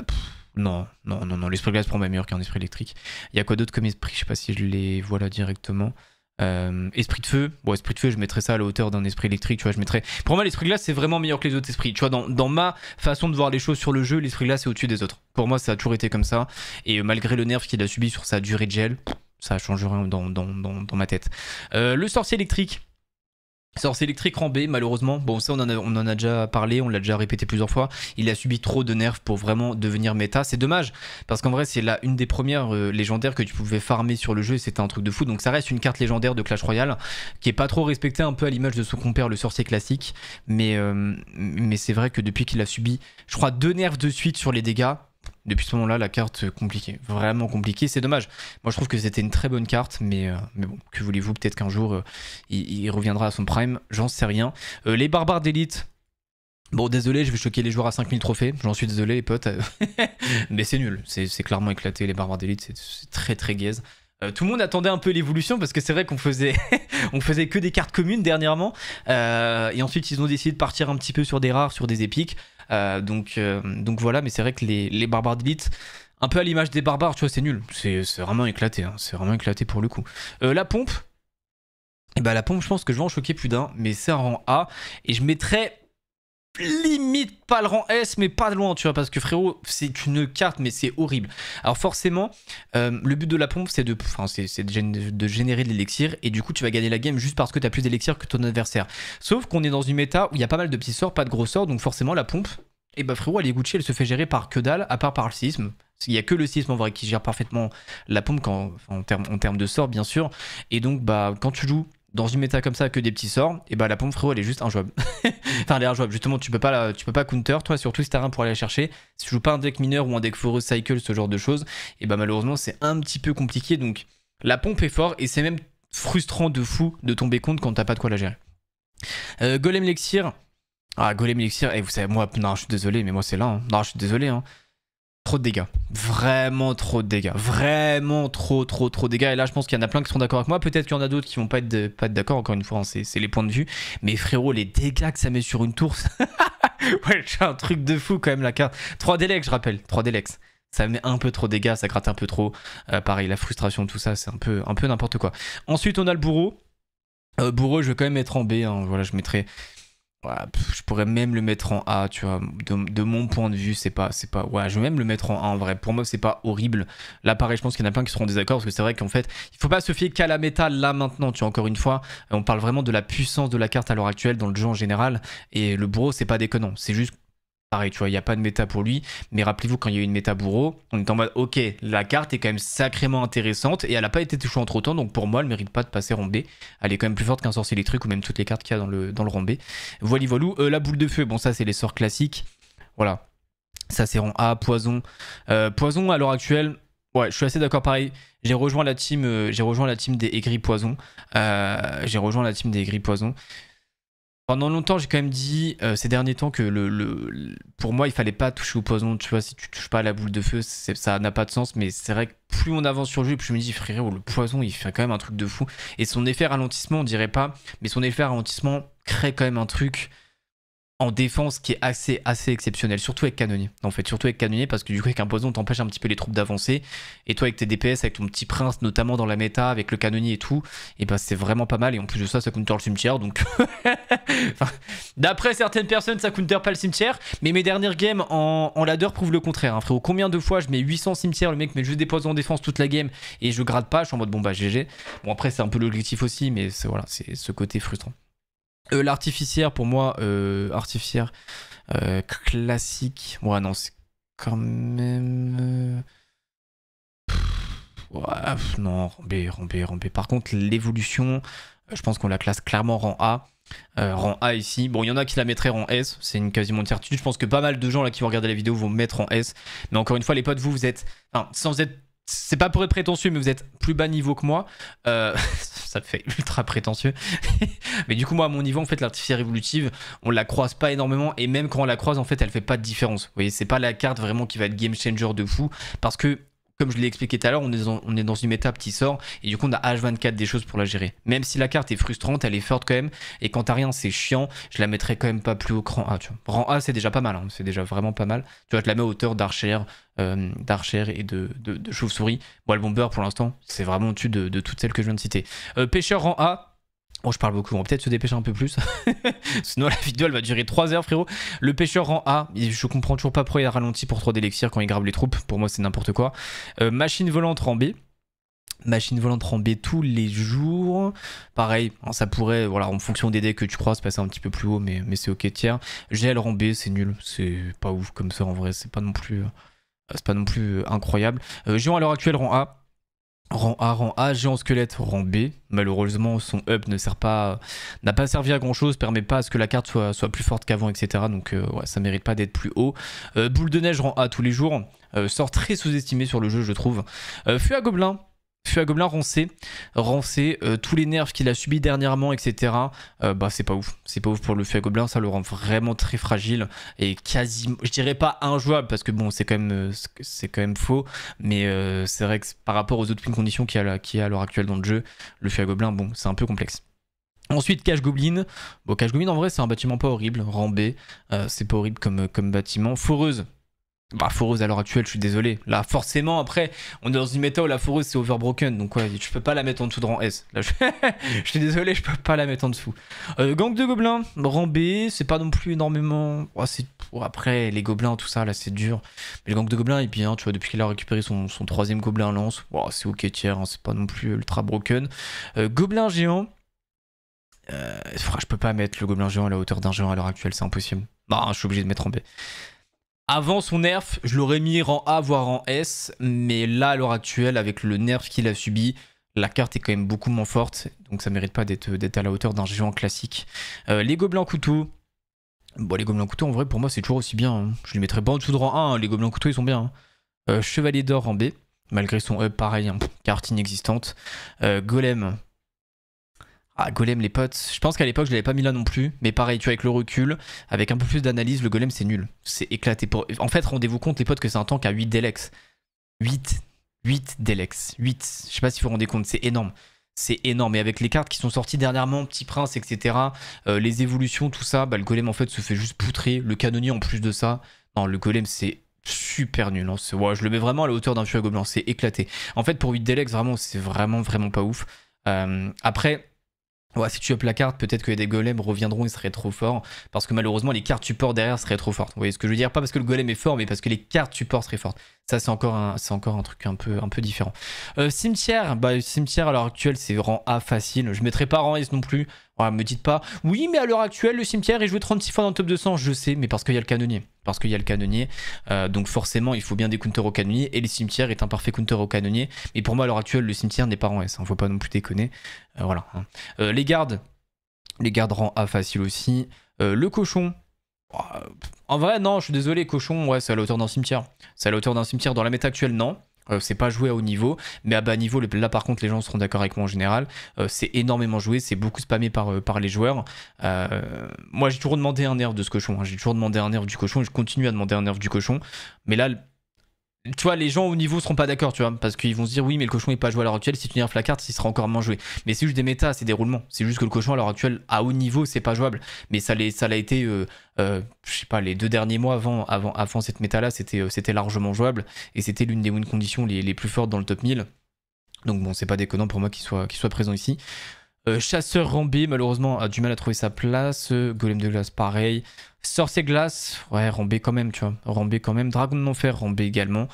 S1: Non, non, non, non. L'esprit de glace prend est meilleur qu'un esprit électrique. Il y a quoi d'autre comme esprit Je sais pas si je les vois là directement. Euh, esprit de feu, bon, esprit de feu, je mettrais ça à la hauteur d'un esprit électrique, tu vois. Je mettrais. Pour moi, l'esprit de glace, c'est vraiment meilleur que les autres esprits. Tu vois, dans, dans, ma façon de voir les choses sur le jeu, l'esprit de glace est au-dessus des autres. Pour moi, ça a toujours été comme ça. Et euh, malgré le nerf qu'il a subi sur sa durée de gel, ça change rien dans, dans, ma tête. Euh, le sorcier électrique. Sorcier électrique B, malheureusement. Bon, ça, on en a, on en a déjà parlé, on l'a déjà répété plusieurs fois. Il a subi trop de nerfs pour vraiment devenir méta. C'est dommage, parce qu'en vrai, c'est là une des premières euh, légendaires que tu pouvais farmer sur le jeu et c'était un truc de fou. Donc, ça reste une carte légendaire de Clash Royale qui est pas trop respectée, un peu à l'image de son compère, le sorcier classique. Mais, euh, mais c'est vrai que depuis qu'il a subi, je crois, deux nerfs de suite sur les dégâts, depuis ce moment-là, la carte euh, compliquée, vraiment compliquée. C'est dommage. Moi, je trouve que c'était une très bonne carte, mais, euh, bon, que voulez-vous Peut-être qu'un jour, euh, il, reviendra à son prime, j'en sais rien. les barbares d'élite. Bon, désolé, je vais choquer les joueurs à 5000 trophées. J'en suis désolé, les potes. mais c'est nul. C'est clairement éclaté, les barbares d'élite. C'est très, très gaze. Euh, tout le monde attendait un peu l'évolution parce que c'est vrai qu'on faisait, faisait que des cartes communes dernièrement. Euh, et ensuite, ils ont décidé de partir un petit peu sur des rares, sur des épiques. Euh, donc, donc voilà, mais c'est vrai que les, les barbares d'élite, un peu à l'image des barbares, tu vois, c'est nul. C'est vraiment éclaté, hein. c'est vraiment éclaté pour le coup. la pompe, et eh bah ben, la pompe, je pense que je vais en choquer plus d'un, mais c'est un rang A. Et je mettrais limite pas le rang S, mais pas loin, tu vois, parce que frérot, c'est une carte, mais c'est horrible. Alors forcément, euh, le but de la pompe, c'est de, enfin, de, générer de l'élixir, et du coup, tu vas gagner la game juste parce que tu as plus d'élixir que ton adversaire. Sauf qu'on est dans une méta où il y a pas mal de petits sorts, pas de gros sorts, donc forcément, la pompe, et eh bah ben, frérot, elle est Gucci, elle se fait gérer par que dalle, à part par le sisme. Il y a que le sisme en vrai qui gère parfaitement la pompe quand, en termes de sorts bien sûr. Et donc, bah, quand tu joues dans une méta comme ça que des petits sorts, et bah la pompe frérot elle est juste injouable. enfin elle est injouable, justement tu peux pas, tu peux pas counter, toi surtout si t'as rien pour aller la chercher. Si tu joues pas un deck mineur ou un deck forest cycle, ce genre de choses, et bah malheureusement c'est un petit peu compliqué donc la pompe est fort et c'est même frustrant de fou de tomber compte quand t'as pas de quoi la gérer. Euh, Golem Lexir. Ah Golem Lexir, et eh, vous savez, moi, non je suis désolé, mais moi c'est là, hein. non je suis désolé hein. Trop de dégâts. Vraiment trop de dégâts. Vraiment trop, trop, trop de dégâts. Et là, je pense qu'il y en a plein qui seront d'accord avec moi. Peut-être qu'il y en a d'autres qui vont pas être, d'accord. Encore une fois, hein, c'est les points de vue. Mais frérot, les dégâts que ça met sur une tour. ouais, c'est un truc de fou quand même, la carte. 3 Delex, je rappelle. 3 Delex. Ça met un peu trop de dégâts, ça gratte un peu trop. Euh, pareil, la frustration, tout ça, c'est un peu un peu n'importe quoi. Ensuite, on a le bourreau. Euh, bourreau, je vais quand même mettre en B. Hein. Voilà, je mettrai. Ouais, je pourrais même le mettre en A, tu vois. De, mon point de vue, c'est pas, c'est pas. Ouais, je vais même le mettre en A en vrai. Pour moi, c'est pas horrible. Là, pareil, je pense qu'il y en a plein qui seront en désaccord parce que c'est vrai qu'en fait, il faut pas se fier qu'à la méta là maintenant. Tu vois, encore une fois, euh, on parle vraiment de la puissance de la carte à l'heure actuelle dans le jeu en général. Et le bro, c'est pas déconnant. C'est juste pareil, tu vois, il n'y a pas de méta pour lui. Mais rappelez-vous, quand il y a eu une méta bourreau, on est en mode, ok, la carte est quand même sacrément intéressante et elle n'a pas été touchée entre temps, donc pour moi, elle ne mérite pas de passer rond B. Elle est quand même plus forte qu'un sorcier électrique ou même toutes les cartes qu'il y a dans le, dans le rond B. Voilà, euh, la boule de feu, bon, ça, c'est les sorts classiques. Voilà. Ça, c'est rond A, poison. Euh, poison, à l'heure actuelle, Ouais, je suis assez d'accord. Pareil, j'ai rejoint la team, euh, j'ai rejoint la team des aigris poison, j'ai rejoint la team des aigris poison pendant longtemps, j'ai quand même dit euh, ces derniers temps que le, pour moi, il fallait pas toucher au poison. Tu vois, si tu touches pas à la boule de feu, ça n'a pas de sens. Mais c'est vrai que plus on avance sur le jeu, plus je me dis, frérot, le poison, il fait quand même un truc de fou. Et son effet ralentissement, on dirait pas, mais son effet ralentissement crée quand même un truc en défense qui est assez, assez exceptionnel, surtout avec canonnier. En fait, surtout avec canonnier, parce que du coup, avec un poison, t'empêche un petit peu les troupes d'avancer. Et toi, avec tes DPS, avec ton petit prince, notamment dans la méta, avec le canonnier et tout, et eh bah, ben, c'est vraiment pas mal. Et en plus de ça, ça counter le cimetière. Donc, d'après certaines personnes, ça counter pas le cimetière. Mais mes dernières games en, ladder prouvent le contraire, hein, frérot. Combien de fois je mets 800 cimetières, le mec met juste des poisons en défense toute la game et je grade pas, je suis en mode bon, bah, GG. Bon, après, c'est un peu l'objectif aussi, mais voilà, c'est ce côté frustrant. L'artificiaire euh, L'artificière, pour moi, euh, artificière euh, classique. Ouais, non, c'est quand même. Euh, non, B, rang B, B. Par contre, l'évolution, je pense qu'on la classe clairement rang A. rang A ici. Bon, il y en a qui la mettraient en S, c'est une quasiment certitude. Je pense que pas mal de gens là qui vont regarder la vidéo vont mettre en S. Mais encore une fois, les potes, vous, vous êtes. Enfin, sans être c'est pas pour être prétentieux, mais vous êtes plus bas niveau que moi. Ça euh, ça fait ultra prétentieux. mais du coup, moi, à mon niveau, en fait, l'artificier évolutive, on la croise pas énormément. Et même quand on la croise, en fait, elle fait pas de différence. Vous voyez, c'est pas la carte vraiment qui va être game changer de fou. Parce que comme je l'ai expliqué tout à l'heure, on, est dans une étape qui sort et du coup on a H24 des choses pour la gérer. Même si la carte est frustrante, elle est forte quand même et quand t'as rien, c'est chiant, je la mettrais quand même pas plus au cran A. Rang A, c'est déjà pas mal, hein, c'est déjà vraiment pas mal. Tu vois, je la mets à hauteur d'Archer, euh, et de, Chauve-souris. Bon, le bomber pour l'instant, c'est vraiment au-dessus de, toutes celles que je viens de citer. Euh, pêcheur rang A, Bon, oh, je parle beaucoup, on va peut-être se dépêcher un peu plus. Sinon, la vidéo, elle va durer 3 heures, frérot. Le pêcheur rang A, je comprends toujours pas pourquoi il a ralenti pour 3 d'élixir quand il grave les troupes. Pour moi, c'est n'importe quoi. Euh, machine volante rang B. Machine volante rang B tous les jours. Pareil, hein, ça pourrait, voilà, en fonction des dés que tu crois, se passer un petit peu plus haut, mais, mais c'est ok, tiers. GL rang B, c'est nul. C'est pas ouf comme ça, en vrai. C'est pas non plus, euh, c'est pas non plus euh, incroyable. géant à l'heure actuelle, rang A rang A, rang A, géant squelette, rang B. Malheureusement, son up ne sert pas, n'a pas servi à grand chose, permet pas à ce que la carte soit, plus forte qu'avant, etc. Donc euh, ça mérite pas d'être plus haut. Euh, boule de neige, rang A tous les jours. Euh, sort très sous-estimé sur le jeu, je trouve. Feu à gobelin, à Gobelin roncé, rancé, euh, tous les nerfs qu'il a subis dernièrement, etc. Euh, bah c'est pas ouf, c'est pas ouf pour le à Gobelin, ça le rend vraiment très fragile et quasiment, je dirais pas injouable parce que bon c'est quand même euh, c'est quand même faux, mais c'est vrai que par rapport aux autres conditions qu'il y a qui à l'heure actuelle dans le jeu, le à Gobelin bon c'est un peu complexe. Ensuite, Cache Goblin. Bon, Cache Goblin, en vrai, c'est un bâtiment pas horrible. Rambé, c'est pas horrible comme, comme bâtiment. Foreuse, bah, Foreuse à l'heure actuelle, je suis désolé. Là, forcément, après, on est dans une méta où la Foreuse c'est overbroken. Donc, ouais, je peux pas la mettre en dessous de rang S. Là, je... suis désolé, je peux pas la mettre en dessous. Euh, gang de gobelins, rang B, c'est pas non plus énormément. c'est après, les gobelins, tout ça, là, c'est dur. Mais le gang de gobelins est bien, tu vois, depuis qu'il a récupéré son, son troisième gobelin lance, c'est ok tiers, hein, c'est pas non plus ultra broken. Euh, gobelin géant. Euh, je peux pas mettre le gobelin géant à la hauteur d'un géant à l'heure actuelle, c'est impossible. Bah, je suis obligé de mettre en B. Avant son nerf, je l'aurais mis en A voire en S, mais là à l'heure actuelle, avec le nerf qu'il a subi, la carte est quand même beaucoup moins forte, donc ça mérite pas d'être à la hauteur d'un géant classique. Euh, les gobelins couteaux. Bon, les gobelins couteaux, en vrai, pour moi, c'est toujours aussi bien. Hein. Je les mettrais pas en dessous de rang 1, hein. les gobelins couteaux, ils sont bien. Hein. Euh, chevalier d'or en B, malgré son up, pareil, carte inexistante. Euh, golem, ah, Golem, les potes. Je pense qu'à l'époque, je l'avais pas mis là non plus. Mais pareil, tu vois, avec le recul, avec un peu plus d'analyse, le Golem, c'est nul. C'est éclaté. En fait, rendez-vous compte, les potes, que c'est un tank à 8 Delex. 8. 8 Delex. 8. Je sais pas si vous vous rendez compte, c'est énorme. C'est énorme. Et avec les cartes qui sont sorties dernièrement, Petit Prince, etc., euh, les évolutions, tout ça, bah, le Golem, en fait, se fait juste poutrer. Le canonnier, en plus de ça. Non, le Golem, c'est super nul. Hein. Ouais, je le mets vraiment à la hauteur d'un feu à gobelin. C'est éclaté. En fait, pour 8 Delex, vraiment, c'est vraiment, vraiment pas ouf. Euh, après, si tu up la carte, peut-être que des golems reviendront ils seraient trop forts. Parce que malheureusement, les cartes tu portes derrière seraient trop fortes. Vous voyez ce que je veux dire Pas parce que le golem est fort, mais parce que les cartes tu portes seraient fortes. Ça, c'est encore un, c'est encore un truc un peu, un peu différent. Euh, cimetière, bah, cimetière à l'heure actuelle, c'est rang A facile. Je mettrai pas rang S non plus. voilà me dites pas. Oui, mais à l'heure actuelle, le cimetière est joué 36 fois dans le top 200. Je sais, mais parce qu'il y a le canonnier parce qu'il y a le canonnier. Euh, donc forcément, il faut bien des counters au canonnier. Et le cimetière est un parfait counter au canonnier. Mais pour moi, à l'heure actuelle, le cimetière n'est pas en S. ne hein, faut pas non plus déconner. Euh, voilà. Hein. Euh, les gardes. Les gardes rang A facile aussi. le cochon. En vrai, non, je suis désolé, cochon, ouais, c'est à la hauteur d'un cimetière. C'est à la hauteur d'un cimetière. Dans la méta actuelle, non. Euh, c'est pas joué à haut niveau, mais à bas niveau, là par contre les gens seront d'accord avec moi en général, euh, c'est énormément joué, c'est beaucoup spammé par, euh, par les joueurs. moi j'ai toujours demandé un nerf de ce cochon, hein. j'ai toujours demandé un nerf du cochon, et je continue à demander un nerf du cochon, mais là tu vois, les gens au niveau seront pas d'accord, tu vois, parce qu'ils vont se dire oui, mais le cochon est pas joué à l'heure actuelle. Si tu nerfs la carte, il sera encore moins joué. Mais c'est juste des méta, c'est des roulements. C'est juste que le cochon à l'heure actuelle, à haut niveau, c'est pas jouable. Mais ça l'a été, euh, euh, je sais pas, les deux derniers mois avant, avant, avant cette méta là, euh, c'était largement jouable et c'était l'une des win conditions les, plus fortes dans le top 1000. Donc bon, c'est pas déconnant pour moi qu'il soit, soit présent ici. Euh, Chasseur Rambi, malheureusement, a du mal à trouver sa place. Golem de glace, pareil. Sorcier glace, ouais, Rambé quand même, tu vois. Rambé quand même. Dragon de l'enfer, Rambé également.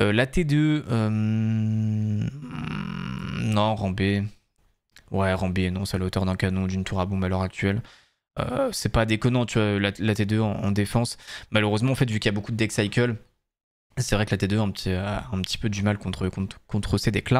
S1: Euh, la T2, euh, non, Rambé. Ouais, Rambé, non, c'est à la d'un canon, d'une tour à bombe à l'heure actuelle. c'est pas déconnant, tu vois, la, T2 en, défense. Malheureusement, en fait, vu qu'il y a beaucoup de deck cycle, c'est vrai que la T2 a un petit, peu du mal contre, contre, ces decks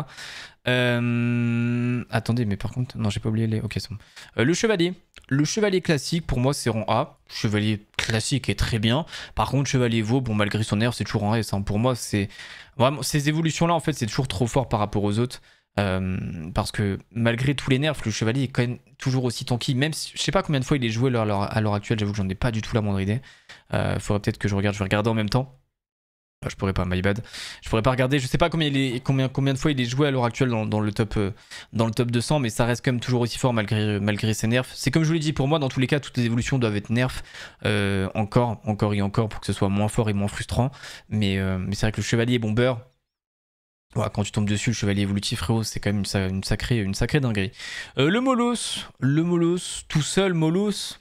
S1: euh, attendez, mais par contre, non, j'ai pas oublié les. Ok, bon. Euh, le chevalier. Le chevalier classique, pour moi, c'est rang A. Chevalier classique est très bien. Par contre, chevalier vaut, bon, malgré son nerf, c'est toujours en S. Hein. Pour moi, c'est. Vraiment, ces évolutions-là, en fait, c'est toujours trop fort par rapport aux autres. Euh, parce que malgré tous les nerfs, le chevalier est quand même toujours aussi tanky. Même si, je sais pas combien de fois il est joué à l'heure actuelle, j'avoue que j'en ai pas du tout la moindre idée. faudrait peut-être que je regarde, je vais regarder en même temps je pourrais pas, my bad. Je pourrais pas regarder. Je sais pas combien, il est, combien, combien de fois il est joué à l'heure actuelle dans, le top, dans le top 200, euh, mais ça reste quand même toujours aussi fort malgré, euh, malgré ses nerfs. C'est comme je vous l'ai dit, pour moi, dans tous les cas, toutes les évolutions doivent être nerfs euh, encore, encore et encore pour que ce soit moins fort et moins frustrant. Mais, mais c'est vrai que le chevalier bomber, quand tu tombes dessus, le chevalier évolutif, frérot, c'est quand même une, sacrée, une sacrée dinguerie. le Molos, le Molos, tout seul, Molos.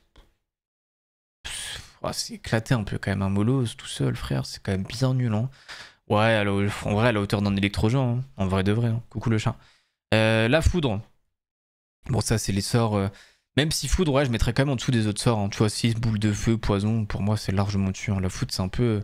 S1: Oh, c'est éclaté un peu quand même, un molose tout seul, frère. C'est quand même bien nul, hein. Ouais, alors en vrai, à la hauteur d'un électrogen, hein. en vrai de vrai. Hein. Coucou le chat. Euh, la foudre. Bon, ça, c'est les sorts. Euh, même si foudre, ouais, je mettrais quand même en dessous des autres sorts. Tu vois, 6, boule de feu, poison, pour moi, c'est largement dessus. La foudre, c'est un peu.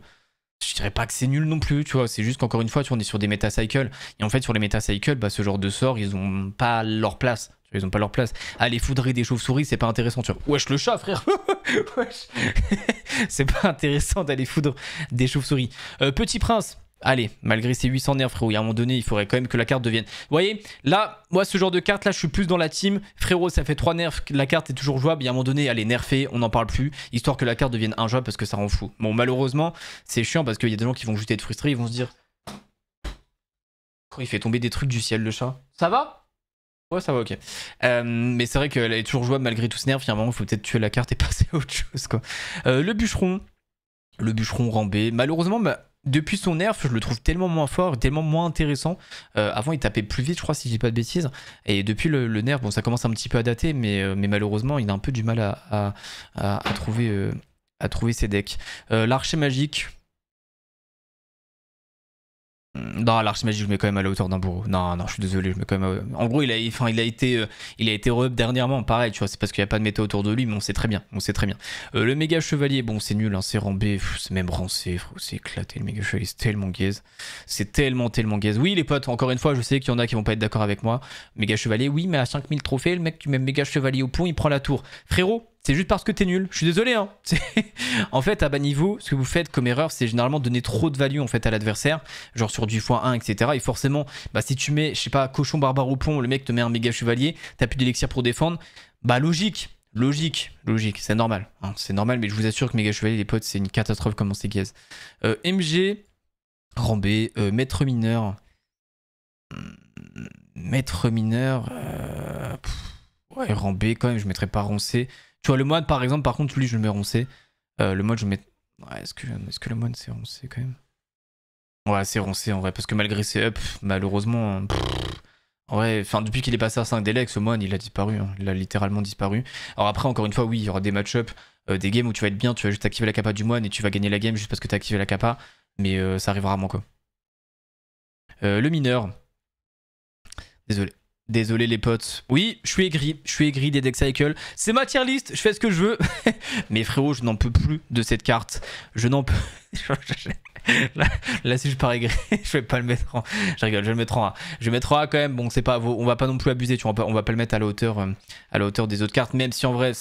S1: Je dirais pas que c'est nul non plus, tu vois. C'est juste qu'encore une fois, tu vois, on est sur des metacycles. Et en fait, sur les metacycles, bah, ce genre de sorts, ils ont pas leur place. Ils ont pas leur place. Allez, ah, foudrer des chauves-souris, c'est pas intéressant. Tu vois. Wesh, le chat, frère Wesh C'est pas intéressant d'aller foudre des chauves-souris. Euh, petit Prince, Allez, malgré ces 800 nerfs, frérot, il y a un moment donné, il faudrait quand même que la carte devienne. Vous voyez, là, moi, ce genre de carte, là, je suis plus dans la team. Frérot, ça fait 3 nerfs, la carte est toujours jouable. Il y a un moment donné, elle est nerfée, on n'en parle plus, histoire que la carte devienne injouable parce que ça rend fou. Bon, malheureusement, c'est chiant parce qu'il y a des gens qui vont juste être frustrés, ils vont se dire. il fait tomber des trucs du ciel, le chat. Ça va Ouais, ça va, ok. Euh, mais c'est vrai qu'elle est toujours jouable malgré tout ce nerf. finalement il faut peut-être tuer la carte et passer à autre chose, quoi. Euh, le bûcheron. Le bûcheron rambé. Malheureusement, bah, depuis son nerf, je le trouve tellement moins fort, tellement moins intéressant. Euh, avant, il tapait plus vite, je crois, si je dis pas de bêtises. Et depuis le, nerf, bon, ça commence un petit peu à dater, mais, malheureusement, il a un peu du mal à, trouver, à trouver ses decks. L'archer magique, non, l'arche magique, je mets quand même à la hauteur d'un bourreau. Non, non, je suis désolé, je mets quand même. En gros, il a, il a été, euh, il a été re-up dernièrement, pareil, tu vois. C'est parce qu'il n'y a pas de méta autour de lui, mais on sait très bien, on sait très bien. Euh, le méga chevalier, bon, c'est nul, hein, c'est rambé, c'est même rancé, c'est éclaté. Le méga chevalier, c'est tellement gaze, c'est tellement, tellement gaze. Oui, les potes, encore une fois, je sais qu'il y en a qui vont pas être d'accord avec moi. Méga chevalier, oui, mais à 5000 trophées, le mec, tu mets méga chevalier au pont, il prend la tour, frérot c'est juste parce que t'es nul. Je suis désolé. Hein. en fait, à bas niveau, ce que vous faites comme erreur, c'est généralement donner trop de value en fait à l'adversaire, genre sur du x1, etc. Et forcément, bah, si tu mets, je sais pas, cochon barbare au pont, le mec te met un méga chevalier, t'as plus d'élixir pour défendre, bah logique. Logique, logique, c'est normal. Hein. c'est normal, mais je vous assure que Méga Chevalier, les potes, c'est une catastrophe comme on s'est euh, MG, Rambé, euh, Maître Mineur. Maître Mineur. Euh, ouais, Rambé, quand même, je mettrais pas Roncé. Tu vois, le moine, par exemple, par contre, lui, je le mets roncé. Euh, le moine, je mets. Ouais, est-ce que, est que, le moine, c'est roncé quand même Ouais, c'est roncé en vrai. Parce que malgré ses up malheureusement. ouais, hein, enfin, depuis qu'il est passé à 5 délais, e ce moine, il a disparu. Hein. Il a littéralement disparu. Alors après, encore une fois, oui, il y aura des match-ups, euh, des games où tu vas être bien, tu vas juste activer la capa du moine et tu vas gagner la game juste parce que tu as activé la capa. Mais euh, ça arrive rarement, quoi. le mineur. Désolé. Désolé les potes. Oui, je suis aigri. Je suis aigri des deck cycle. C'est ma tier list. Je fais ce que je veux. Mais frérot, je n'en peux plus de cette carte. Je n'en peux. là, là, si je pars aigri, je vais pas le mettre en. Je rigole, je vais le mettre en A. Je vais mettre en A quand même. Bon, c'est pas. On va pas non plus abuser. Tu vois, on va pas le mettre à la hauteur, euh, à la hauteur des autres cartes. Même si en vrai,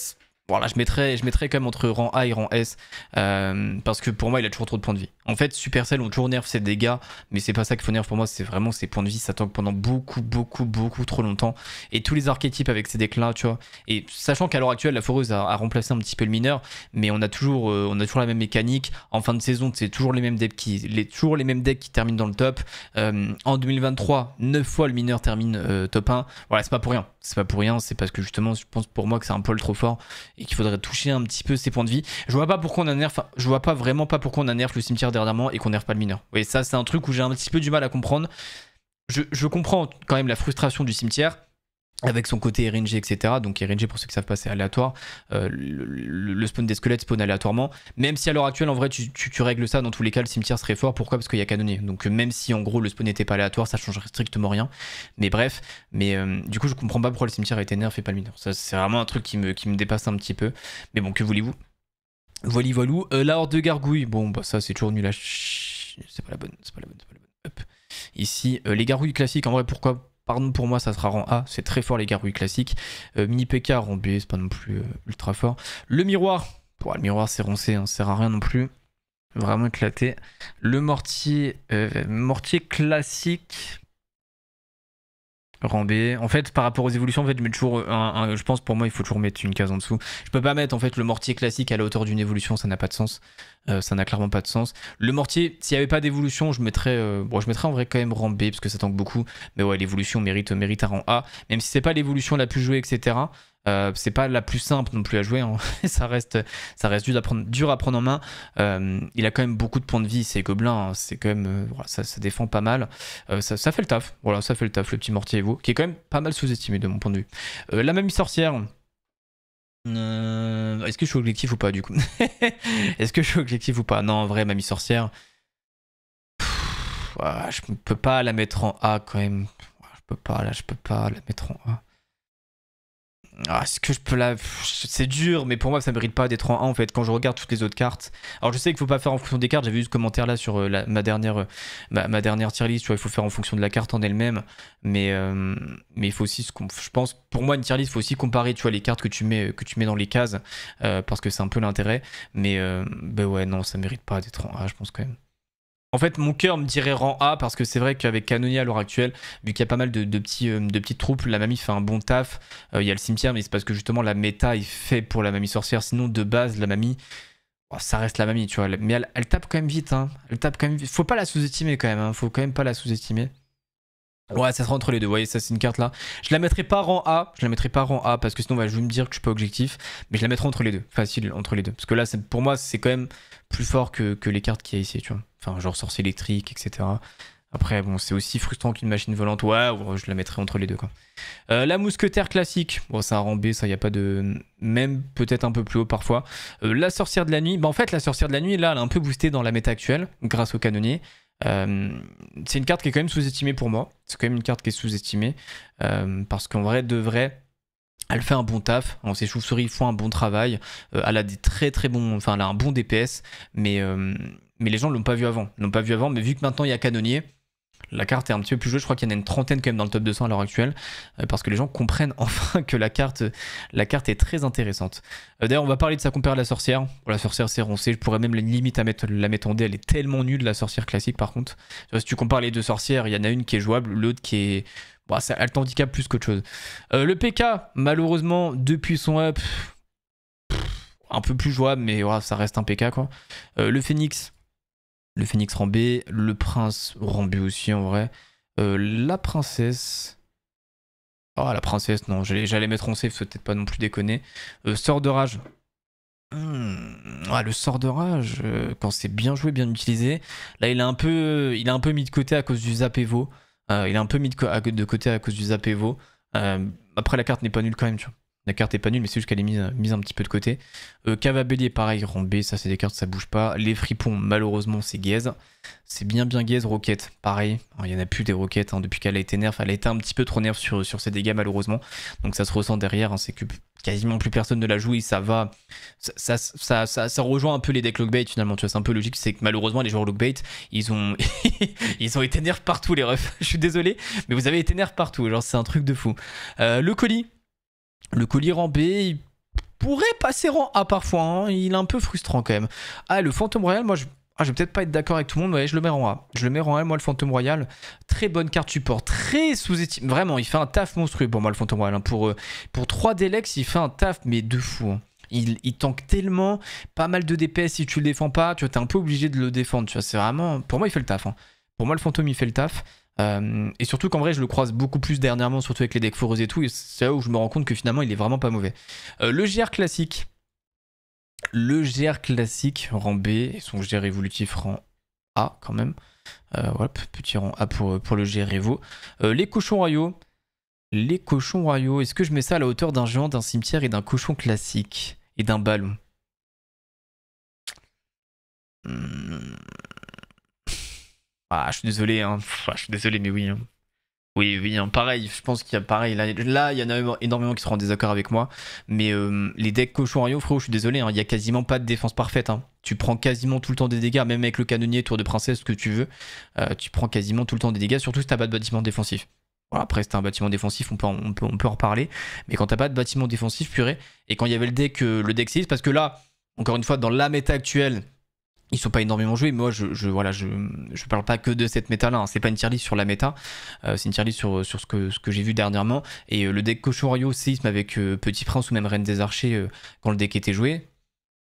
S1: voilà je mettrais, je mettrais quand même entre rang A et rang S, euh, parce que pour moi, il a toujours trop de points de vie. En fait, Supercell, on toujours nerf ses dégâts, mais c'est pas ça qu'il faut nerf pour moi, c'est vraiment ses points de vie, ça tank pendant beaucoup, beaucoup, beaucoup trop longtemps. Et tous les archétypes avec ces decks tu vois. Et sachant qu'à l'heure actuelle, la foreuse a, remplacé un petit peu le mineur, mais on a toujours, euh, on a toujours la même mécanique. En fin de saison, c'est toujours les mêmes decks qui, les, toujours les mêmes decks qui terminent dans le top. Euh, en 2023, 9 fois le mineur termine top 1. Voilà, c'est pas pour rien c'est pas pour rien, c'est parce que justement, je pense pour moi que c'est un poil trop fort et qu'il faudrait toucher un petit peu ses points de vie. Je vois pas pourquoi on a nerf, je vois pas vraiment pas pourquoi on a nerf le cimetière dernièrement et qu'on nerf pas le mineur. voyez, ça, c'est un truc où j'ai un petit peu du mal à comprendre. je comprends quand même la frustration du cimetière, avec son côté RNG, etc. Donc RNG, pour ceux qui savent pas, c'est aléatoire. Euh, le, spawn des squelettes spawn aléatoirement. Même si à l'heure actuelle, en vrai, tu, règles ça, dans tous les cas, le cimetière serait fort. Pourquoi Parce qu'il y a canonnier. Donc euh, même si en gros le spawn n'était pas aléatoire, ça changerait strictement rien. Mais bref, mais euh, du coup, je comprends pas pourquoi le cimetière a été nerf et pas le mineur. Ça, c'est vraiment un truc qui me, qui me dépasse un petit peu. Mais bon, que voulez-vous Voili-voilou, la horde de gargouilles. Bon, bah ça, c'est toujours nul à C'est pas la bonne, c'est pas la bonne, c'est pas la bonne. Hop. Ici, les gargouilles classiques, en vrai, pourquoi Pardon pour moi, ça sera rang A, c'est très fort les garouilles classiques. Euh, mini PK, rang B, c'est pas non plus euh, ultra fort. Le miroir, le miroir c'est roncé. Hein, sert à rien non plus. Vraiment éclaté. Le mortier, euh, mortier classique, B. En fait, par rapport aux évolutions, en fait, je toujours un, Je pense pour moi, il faut toujours mettre une case en dessous. Je peux pas mettre en fait le mortier classique à la hauteur d'une évolution, ça n'a pas de sens. Euh, ça n'a clairement pas de sens. Le mortier, s'il n'y avait pas d'évolution, je mettrais. Euh, bon, je mettrais en vrai quand même rang B parce que ça tanque beaucoup. Mais ouais, l'évolution mérite, mérite un rang A. Même si c'est pas l'évolution la plus jouée, etc. Euh, c'est pas la plus simple non plus à jouer. Hein. ça reste, ça reste dur à prendre, dur à prendre en main. Euh, il a quand même beaucoup de points de vie, c'est hein. C'est quand même, euh, voilà, ça, défend pas mal. Ça, ça, fait le taf. Voilà, ça fait le taf. Le petit mortier vous, qui est quand même pas mal sous-estimé de mon point de vue. la mamie sorcière. Est-ce que je suis objectif ou pas du coup Est-ce que je suis objectif ou pas Non, en vrai, mamie sorcière. Ah, je peux pas la mettre en A quand même. Ah, je peux pas, là, je peux pas la mettre en A. Ah, ce que je peux la. C'est dur, mais pour moi, ça mérite pas d'être en 1 en fait. Quand je regarde toutes les autres cartes. Alors, je sais qu'il faut pas faire en fonction des cartes. J'avais vu ce commentaire là sur euh, ma dernière, euh, ma, dernière tier list. Tu vois, il faut faire en fonction de la carte en elle-même. Mais, euh, mais il faut aussi. je pense, pour moi, une tier list, il faut aussi comparer tu vois, les cartes que tu mets, que tu mets dans les cases. parce que c'est un peu l'intérêt. Mais ben ouais, non, ça mérite pas d'être en 1 je pense quand même. En fait, mon cœur me dirait rang A parce que c'est vrai qu'avec Canonia à l'heure actuelle, vu qu'il y a pas mal de, petits, euh, de petites troupes, la mamie fait un bon taf. Euh, il y a le cimetière, mais c'est parce que justement la méta est fait pour la mamie sorcière. Sinon, de base, la mamie, oh, ça reste la mamie, tu vois. Mais elle, tape quand même vite. Hein. Elle tape quand même Faut pas la sous-estimer quand même. Hein. Faut quand même pas la sous-estimer. Ouais, ça sera entre les deux. Vous voyez, ça, c'est une carte là. Je la mettrai pas rang A. Je la mettrai pas rang A parce que sinon, va bah, je vais me dire que je suis pas objectif. Mais je la mettrai entre les deux. Facile, entre les deux. Parce que là, pour moi, c'est quand même plus fort que, les cartes qu'il y a ici, tu vois. Enfin, genre source électrique, etc. Après, bon, c'est aussi frustrant qu'une machine volante. Ouais, je la mettrai entre les deux, quoi. Euh, la mousquetaire classique. Bon, c'est un rang B, ça, y a pas de. Même peut-être un peu plus haut parfois. Euh, la sorcière de la nuit. Bah, en fait, la sorcière de la nuit, là, elle est un peu boosté dans la méta actuelle grâce au canonnier. Euh, c'est une carte qui est quand même sous-estimée pour moi. C'est quand même une carte qui est sous-estimée. Euh, parce qu'en vrai, de vrai, elle fait un bon taf. On sait souris font un bon travail. Euh, elle a des très très bons. Enfin, elle a un bon DPS. Mais, mais les gens ne l'ont pas vu avant. L'ont pas vu avant. Mais vu que maintenant il y a canonnier la carte est un petit peu plus jouée. Je crois qu'il y en a une trentaine quand même dans le top 200 à l'heure actuelle, euh, parce que les gens comprennent enfin que la carte, la carte est très intéressante. Euh, d'ailleurs, on va parler de sa compère la sorcière. la sorcière, c'est roncé. Je pourrais même limite à mettre, la mettre en D. Elle est tellement nulle, la sorcière classique, par contre. Si tu compares les deux sorcières, il y en a une qui est jouable, l'autre qui est. Elle ça plus qu'autre chose. Euh, le PK, malheureusement, depuis son up, un peu plus jouable, mais ça reste un PK quoi. le Phoenix le phénix Rambé, le prince Rambé aussi en vrai, euh, la princesse. Oh, la princesse, non, j'allais mettre en safe, faut peut-être pas non plus déconner. Euh, sort de rage. Hmm, ah, le sort de rage, euh, quand c'est bien joué, bien utilisé. Là, il est un peu, il est un peu mis de côté à cause du Zapevo. il est un peu mis de, de côté à cause du Zapevo. après, la carte n'est pas nulle quand même, tu vois. La carte est pas nulle, mais c'est juste qu'elle est mise, mise, un petit peu de côté. Euh, Cavabellier, pareil, rang B, ça c'est des cartes, ça bouge pas. Les fripons, malheureusement, c'est Gaze. C'est bien bien Gaze, Roquette, pareil. il y en a plus des Roquettes, hein, depuis qu'elle a été nerf. Elle a été un petit peu trop nerf sur, sur ses dégâts, malheureusement. Donc ça se ressent derrière, hein, c'est que quasiment plus personne ne la joue et ça va. Ça, ça, ça rejoint un peu les decks lockbait finalement, tu vois, c'est un peu logique. C'est que malheureusement, les joueurs lockbait, ils ont, ils ont été nerfs partout, les refs. Je suis désolé, mais vous avez été nerfs partout, genre c'est un truc de fou. Euh, le colis, le en B, il pourrait passer en A parfois. Hein. Il est un peu frustrant quand même. Ah, le fantôme royal, moi je. Ah, je vais peut-être pas être d'accord avec tout le monde, mais je le mets en A. Je le mets en A, moi, le Fantôme Royal. Très bonne carte support, très sous estimé Vraiment, il fait un taf monstrueux pour moi, le Fantôme Royal. Hein. Pour, euh, pour 3 Delex, il fait un taf, mais de fou. Hein. Il, il tank tellement, pas mal de DPS si tu le défends pas. Tu vois, t'es un peu obligé de le défendre. Tu vois, c'est vraiment. Pour moi, il fait le taf. Pour moi, le fantôme, il fait le taf. Euh, et surtout qu'en vrai, je le croise beaucoup plus dernièrement, surtout avec les decks foreuses et tout. Et c'est là où je me rends compte que finalement, il est vraiment pas mauvais. Euh, le GR classique. Le GR classique, rang B, son GR évolutif, rang A quand même. Euh, voilà, petit rang A pour, pour le GR Evo. les cochons royaux. Les cochons royaux. Est-ce que je mets ça à la hauteur d'un géant, d'un cimetière et d'un cochon classique Et d'un ballon hmm. Ah, je suis désolé, hein. ah, je suis désolé, mais oui. Hein. Oui, oui, hein. pareil, je pense qu'il y a pareil. Là, il y en a énormément qui seront en désaccord avec moi. Mais euh, les decks cochon Rio, frérot, je suis désolé, il n'y a quasiment pas de défense parfaite. Tu prends quasiment tout le temps des dégâts, même avec le canonnier, tour de princesse, ce que tu veux. Euh, tu prends quasiment tout le temps des dégâts, surtout si t'as pas de bâtiment défensif. Voilà, après, si un bâtiment défensif, on peut, on peut, en reparler. Mais quand t'as pas de bâtiment défensif, purée, et quand il y avait le deck, euh, le deck 6, parce que là, encore une fois, dans la méta actuelle, ils sont pas énormément joués. Moi, je, je voilà, je, parle pas que de cette méta là. Hein. C'est pas une tier list sur la méta, euh, c'est une tier list sur, sur ce que, ce que j'ai vu dernièrement. Et euh, le deck cochon royaux, Séisme avec euh, Petit Prince ou même Reine des Archers quand le deck était joué,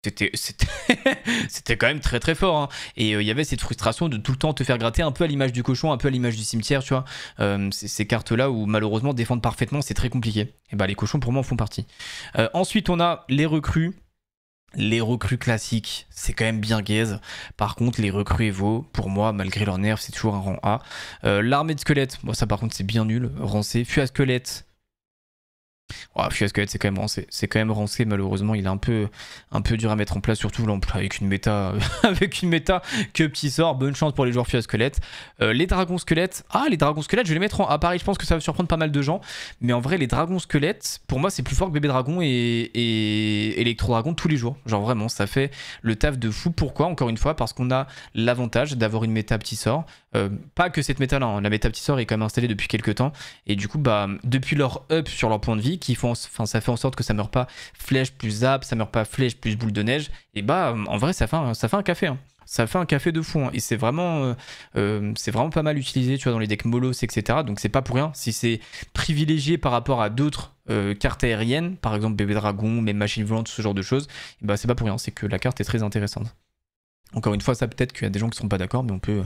S1: c'était c'était quand même très très fort hein. et il y avait cette frustration de tout le temps te faire gratter un peu à l'image du cochon un peu à l'image du cimetière tu vois ces cartes là où malheureusement défendre parfaitement c'est très compliqué et bah les cochons pour moi font partie ensuite on a les recrues les recrues classiques, c'est quand même bien gaze. Par contre, les recrues Evo, pour moi, malgré leur nerf, c'est toujours un rang A. Euh, l'armée de squelettes, moi ça par contre c'est bien nul. Rancé, C. à squelette, Oh, squelette, c'est quand même rancé. C'est quand même rancé, malheureusement. Il est un peu, un peu dur à mettre en place, surtout avec une méta, avec une méta que petit sort. Bonne chance pour les joueurs à squelette, euh, les dragons squelettes. Ah, les dragons squelettes, je vais les mettre en. appareil je pense que ça va surprendre pas mal de gens. Mais en vrai, les dragons squelettes, pour moi, c'est plus fort que bébé dragon et, et électro dragon tous les jours. Genre vraiment, ça fait le taf de fou. Pourquoi Encore une fois, parce qu'on a l'avantage d'avoir une méta petit sort. Euh, pas que cette méta là, hein. la méta petit sort est quand même installée depuis quelques temps. Et du coup, bah, depuis leur up sur leur point de vie, qui font, enfin, ça fait en sorte que ça meurt pas flèche plus zap ça meurt pas flèche plus boule de neige. Et bah, euh, en vrai, ça fait un, ça fait un café. Hein. Ça fait un café de fou. Hein. Et c'est vraiment, euh, euh, c'est vraiment pas mal utilisé, tu vois, dans les decks molos, etc. Donc c'est pas pour rien. Si c'est privilégié par rapport à d'autres cartes aériennes, par exemple bébé dragon, même machine volante, ce genre de choses, et bah c'est pas pour rien. C'est que la carte est très intéressante. Encore une fois, ça peut-être qu'il y a des gens qui sont pas d'accord, mais on peut,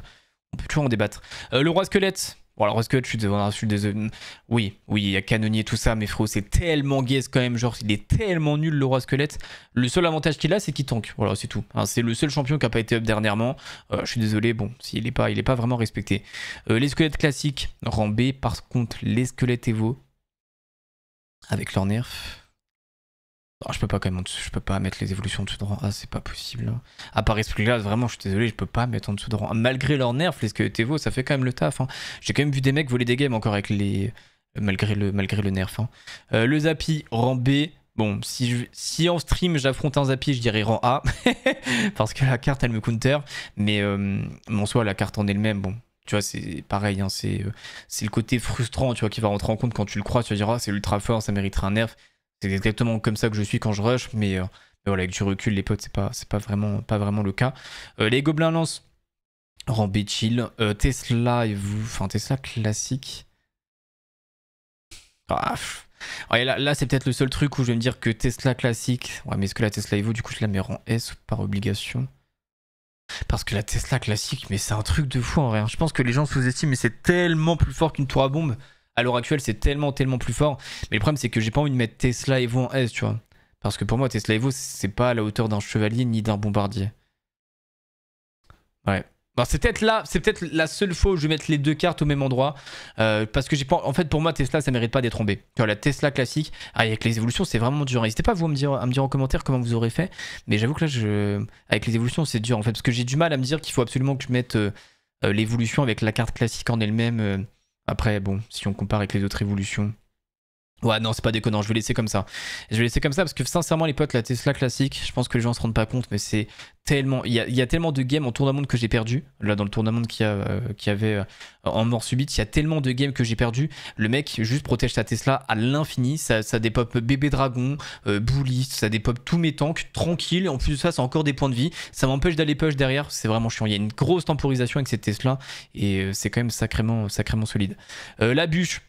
S1: on peut toujours en débattre. le roi squelette. Voilà, alors, est-ce que désolé. Oui, oui, il y a canonnier, tout ça, mais frérot, c'est tellement guise quand même. Genre, il est tellement nul, le roi squelette. Le seul avantage qu'il a, c'est qu'il tank. Voilà, c'est tout. c'est le seul champion qui n'a pas été up dernièrement. Euh, je suis désolé, bon, s'il n'est pas, il est pas vraiment respecté. Euh, les squelettes classiques, rang B. Par contre, les squelettes Evo, avec leur nerf. Oh, je peux pas quand même je peux pas mettre les évolutions en dessous de rang A, c'est pas possible. Hein. À part Esprit vraiment, je suis désolé, je peux pas mettre en dessous de rang A. Malgré leur nerf, les évo, ça fait quand même le taf. Hein. J'ai quand même vu des mecs voler des games encore avec les. Euh, malgré le, malgré le nerf. Hein. Euh, le Zapi, rang B. Bon, si, en stream j'affronte un Zapi, je dirais rang A. parce que la carte, elle me counter. Euh, mais en soi, la carte en elle-même, bon, tu vois, c'est pareil, c'est le côté frustrant, tu vois, qui va rentrer en compte quand tu le crois, tu vas dire, ah, c'est ultra fort, ça mériterait un nerf c'est exactement comme ça que je suis quand je rush, mais, euh, voilà, avec du recul, les potes, c'est pas, pas, vraiment, pas vraiment le cas. Euh, les Gobelins Lance, Rambé Chill, euh, Tesla et vous, enfin Tesla classique. Ah, là, c'est peut-être le seul truc où je vais me dire que Tesla classique. Ouais, mais est-ce que la Tesla vous... du coup, je la mets en S par obligation Parce que la Tesla classique, mais c'est un truc de fou en rien. Hein. Je pense que les gens sous-estiment, mais c'est tellement plus fort qu'une tour à bombe à l'heure actuelle, c'est tellement, tellement plus fort. Mais le problème, c'est que j'ai pas envie de mettre Tesla Evo en S, tu vois. Parce que pour moi, Tesla Evo, c'est pas à la hauteur d'un chevalier ni d'un bombardier. Ouais. Bon, bah, c'est peut-être là, c'est peut-être la seule fois où je vais mettre les deux cartes au même endroit. Euh, parce que j'ai pas. En fait, pour moi, Tesla, ça mérite pas d'être tombé. la Tesla classique, ah, avec les évolutions, c'est vraiment dur. N'hésitez pas vous, à me, dire, à me dire en commentaire comment vous aurez fait. Mais j'avoue que là, je... avec les évolutions, c'est dur en fait. Parce que j'ai du mal à me dire qu'il faut absolument que je mette euh, euh, l'évolution avec la carte classique en elle-même. Après, bon, si on compare avec les autres révolutions, Ouais, non, c'est pas déconnant, je vais laisser comme ça. Je vais laisser comme ça parce que sincèrement, les potes, la Tesla classique, je pense que les gens se rendent pas compte, mais c'est tellement. Il y, a, tellement de games en monde que j'ai perdu. Là, dans le tournoi qu'il y, euh, qui avait euh, en mort subite, il y a tellement de games que j'ai perdu. Le mec juste protège sa Tesla à l'infini. Ça, ça dépop Bébé Dragon, euh, Bully, ça dépop tous mes tanks, tranquille. En plus de ça, c'est encore des points de vie. Ça m'empêche d'aller push derrière. C'est vraiment chiant. Il y a une grosse temporisation avec cette Tesla et euh, c'est quand même sacrément, sacrément solide. la bûche.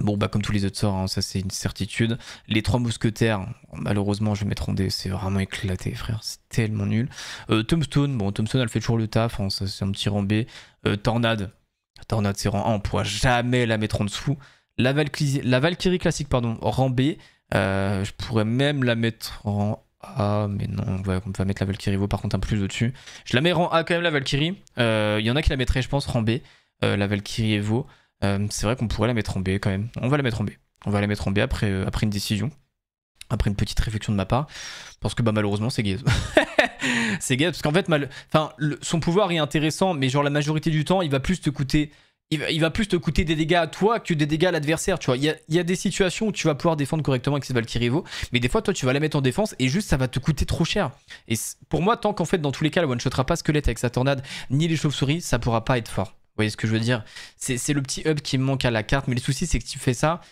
S1: Bon, bah, comme tous les autres sorts, hein, ça c'est une certitude. Les trois mousquetaires, malheureusement, je vais mettre en D, c'est vraiment éclaté, frère, c'est tellement nul. Euh, Tombstone, bon, Tombstone, elle fait toujours le taf, hein, ça c'est un petit rang B. Euh, Tornade, Tornade c'est rang A on pourra jamais la mettre en dessous. La, Valkyrie, la Valkyrie classique, pardon, rang B, euh, je pourrais même la mettre en A, mais non, on va, va mettre la Valkyrie vaut par contre un plus au-dessus. Je la mets en A quand même, la Valkyrie. Il y en a qui la mettraient, je pense, rang B, la Valkyrie Evo. Euh, c'est vrai qu'on pourrait la mettre en B quand même. On va la mettre en B. On va la mettre en B après, euh, après une décision, après une petite réflexion de ma part, parce que bah, malheureusement c'est Gaze. c'est Gaze, parce qu'en fait, mal... enfin, son pouvoir est intéressant, mais genre la majorité du temps, il va plus te coûter il va, plus te coûter des dégâts à toi que des dégâts à l'adversaire, tu vois. Il y a, des situations où tu vas pouvoir défendre correctement avec ses Valkyrie mais des fois, toi, tu vas la mettre en défense et juste, ça va te coûter trop cher. Et pour moi, tant qu'en fait, dans tous les cas, elle one-shotera pas Squelette avec sa tornade, ni les chauves-souris, ça pourra pas être fort. Vous voyez ce que je veux dire C'est le petit up qui me manque à la carte, mais le souci c'est que tu fais ça,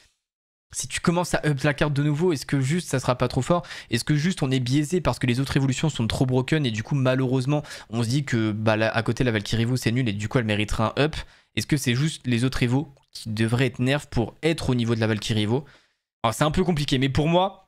S1: si tu commences à up la carte de nouveau, est-ce que juste ça sera pas trop fort Est-ce que juste on est biaisé parce que les autres évolutions sont trop broken et du coup malheureusement on se dit que bah, à côté la Valkyrie vous c'est nul et du coup elle mériterait un up Est-ce que c'est juste les autres Evo qui devraient être nerfs pour être au niveau de la Valkyrie Vaux Alors c'est un peu compliqué mais pour moi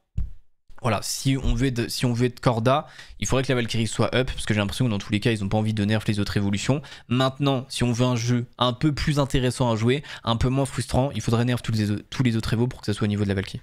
S1: voilà, si on, veut être, si on veut Corda, il faudrait que la Valkyrie soit up, parce que j'ai l'impression que dans tous les cas, ils n'ont pas envie de nerf les autres évolutions. Maintenant, si on veut un jeu un peu plus intéressant à jouer, un peu moins frustrant, il faudrait nerf tous les, autres évos pour que ça soit au niveau de la Valkyrie.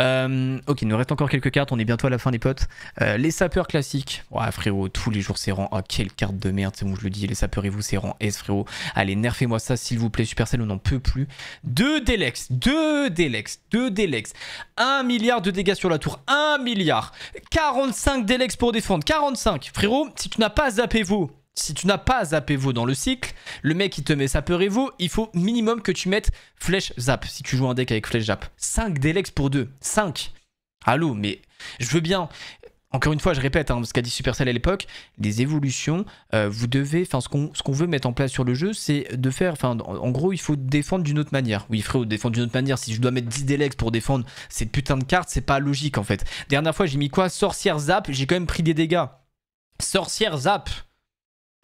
S1: Euh, ok, il nous reste encore quelques cartes, on est bientôt à la fin, les potes. Euh, les sapeurs classiques. Ouais, frérot, tous les jours c'est rang. Ah, quelle carte de merde, c'est bon, je le dis, les sapeurs et vous, c'est rang S, frérot. Allez, nerfez-moi ça, s'il vous plaît, Supercell, on n'en peut plus. Deux Delex. deux Delex. deux Delex. Un milliard de dégâts sur la tour, milliards. milliard. 45 Delex pour défendre. 45. Frérot, si tu n'as pas zappé vous, si tu n'as pas zappé vous dans le cycle, le mec il te met sapeur vous, il faut minimum que tu mettes flèche zap. Si tu joues un deck avec flèche zap. 5 Delex pour 2. 5. Allô, mais je veux bien encore une fois, je répète hein, ce qu'a dit Supercell à l'époque, les évolutions, euh, vous devez, enfin ce qu'on veut mettre en place sur le jeu, c'est de faire, enfin en gros il faut défendre d'une autre manière. Oui il faut défendre d'une autre manière, si je dois mettre 10 délex pour défendre cette putain de carte, c'est pas logique en fait. Dernière fois j'ai mis quoi Sorcière zap, j'ai quand même pris des dégâts. Sorcière zap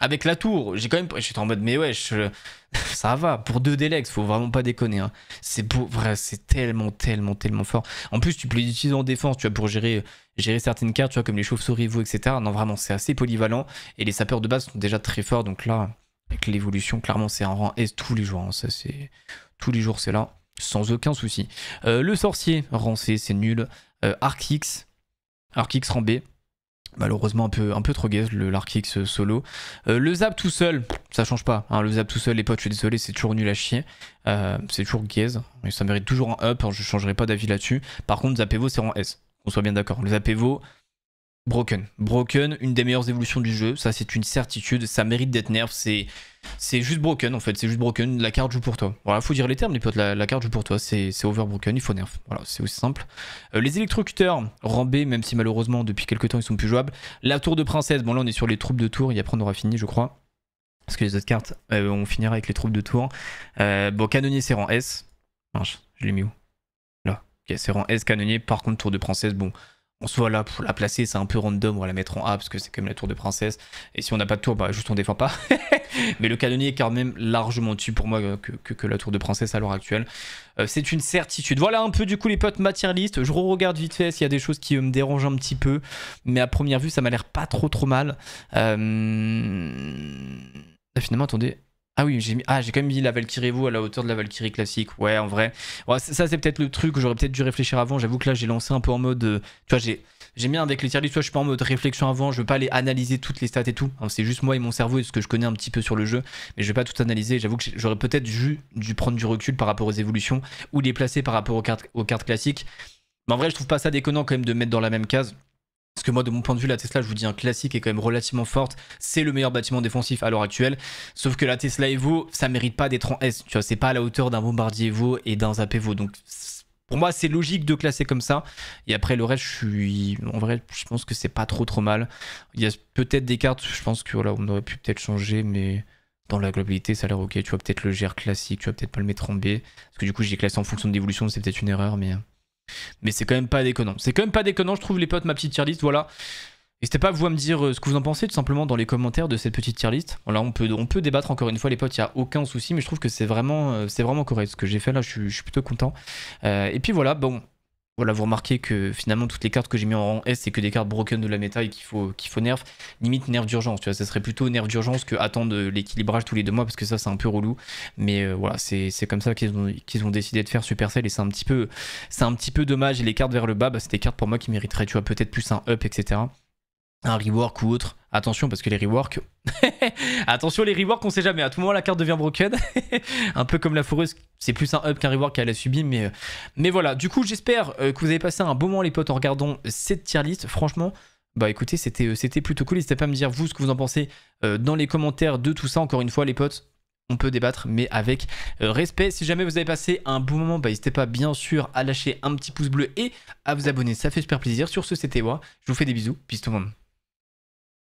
S1: avec la tour, j'ai quand même. J'étais en mode, mais ouais, ça va. Pour deux Delex, faut vraiment pas déconner. Hein. C'est vrai, c'est tellement, tellement, tellement fort. En plus, tu peux les utiliser en défense, tu vois, pour gérer, gérer certaines cartes, tu vois, comme les chauves-souris, vous, etc. Non, vraiment, c'est assez polyvalent. Et les sapeurs de base sont déjà très forts. Donc là, avec l'évolution, clairement, c'est un rang S tous les jours. Hein. Ça, c'est tous les jours, c'est là, sans aucun souci. Euh, le sorcier, rang C, c'est nul. Euh, Arc X, Arc X rang B malheureusement un peu, un peu trop gaze le l'Arkix solo. Euh, le Zap tout seul, ça change pas. Hein. le Zap tout seul, les potes, je suis désolé, c'est toujours nul à chier. Euh, c'est toujours gaze. ça mérite toujours un up, hein. je changerai pas d'avis là-dessus. Par contre, Zapevo, c'est en S. On soit bien d'accord. Le Zapevo, Broken. Broken, une des meilleures évolutions du jeu, ça c'est une certitude, ça mérite d'être nerf, c'est juste broken en fait, c'est juste broken, la carte joue pour toi. Voilà, faut dire les termes les potes, la, carte joue pour toi, c'est overbroken, il faut nerf, voilà, c'est aussi simple. Euh, les électrocuteurs, B, même si malheureusement depuis quelques temps ils sont plus jouables. La tour de princesse, bon là on est sur les troupes de tour, et après on aura fini je crois. Parce que les autres cartes, euh, on finira avec les troupes de tour. Euh, bon, canonnier c'est rang S. je l'ai mis où Là, ok, c'est rang S, canonnier, par contre tour de princesse, bon on se voit là pour la placer, c'est un peu random, on va la mettre en A parce que c'est quand même la tour de princesse. Et si on n'a pas de tour, bah juste on défend pas. Mais le canonnier est quand même largement dessus pour moi que, la tour de princesse à l'heure actuelle. Euh, c'est une certitude. Voilà un peu du coup les potes matière Je re-regarde vite fait s'il y a des choses qui euh, me dérangent un petit peu. Mais à première vue, ça m'a l'air pas trop trop mal. Euh, ah, finalement, attendez. Ah oui, ah, j'ai quand même mis la Valkyrie vous à la hauteur de la Valkyrie classique. Ouais, en vrai. Ouais, ça, c'est peut-être le truc que j'aurais peut-être dû réfléchir avant. J'avoue que là, j'ai lancé un peu en mode. Euh, tu vois, j'ai. mis bien avec les tier je suis pas en mode réflexion avant, je veux pas aller analyser toutes les stats et tout. Hein, c'est juste moi et mon cerveau et ce que je connais un petit peu sur le jeu, mais je vais pas tout analyser. J'avoue que j'aurais peut-être dû, dû, prendre du recul par rapport aux évolutions ou les placer par rapport aux cartes, aux cartes classiques. Mais en vrai, je trouve pas ça déconnant quand même de mettre dans la même case. Parce que moi, de mon point de vue, la Tesla, je vous dis, un classique est quand même relativement forte. C'est le meilleur bâtiment défensif à l'heure actuelle. Sauf que la Tesla Evo, ça mérite pas d'être en S. Tu vois, c'est pas à la hauteur d'un bombardier Evo et d'un Zap Evo. Donc, pour moi, c'est logique de classer comme ça. Et après, le reste, je suis. En vrai, je pense que c'est pas trop trop mal. Il y a peut-être des cartes, je pense que on aurait pu peut-être changer, mais dans la globalité, ça a l'air ok. Tu vois, peut-être le GR classique, tu vas peut-être pas le mettre en B. Parce que du coup, j'ai classé en fonction de l'évolution, c'est peut-être une erreur, mais. Mais c'est quand même pas déconnant. C'est quand même pas déconnant, je trouve, les potes, ma petite tier list. Voilà. N'hésitez pas à vous à me dire euh, ce que vous en pensez tout simplement dans les commentaires de cette petite tier list. Voilà, on peut, on peut débattre encore une fois les potes, il n'y a aucun souci, mais je trouve que c'est vraiment, euh, c'est vraiment correct ce que j'ai fait là, je suis, plutôt content. Euh, et puis voilà, bon, voilà, vous remarquez que finalement toutes les cartes que j'ai mis en rang S, c'est que des cartes broken de la méta et qu'il faut, qu'il faut nerf. Limite nerf d'urgence, tu vois, ça serait plutôt nerf d'urgence que attendre l'équilibrage tous les deux mois parce que ça c'est un peu relou. Mais euh, voilà, c'est comme ça qu'ils ont, qu'ils ont décidé de faire Supercell et c'est un petit peu un petit peu dommage. Et les cartes vers le bas, bah, c'est des cartes pour moi qui mériteraient, tu vois, peut-être plus un up, etc. Un rework ou autre Attention parce que les reworks... Attention les reworks, on sait jamais. À tout moment, la carte devient broken. un peu comme la foreuse, c'est plus un up qu'un rework qu'elle a subi. Mais, euh, mais voilà, du coup, j'espère euh, que vous avez passé un bon moment les potes en regardant cette tier list. Franchement, bah écoutez, c'était, euh, plutôt cool. N'hésitez pas à me dire vous ce que vous en pensez dans les commentaires de tout ça. Encore une fois les potes, on peut débattre, mais avec respect. Si jamais vous avez passé un bon moment, bah, n'hésitez pas bien sûr à lâcher un petit pouce bleu et à vous abonner. Ça fait super plaisir. Sur ce, c'était moi. Je vous fais des bisous. Peace tout le monde.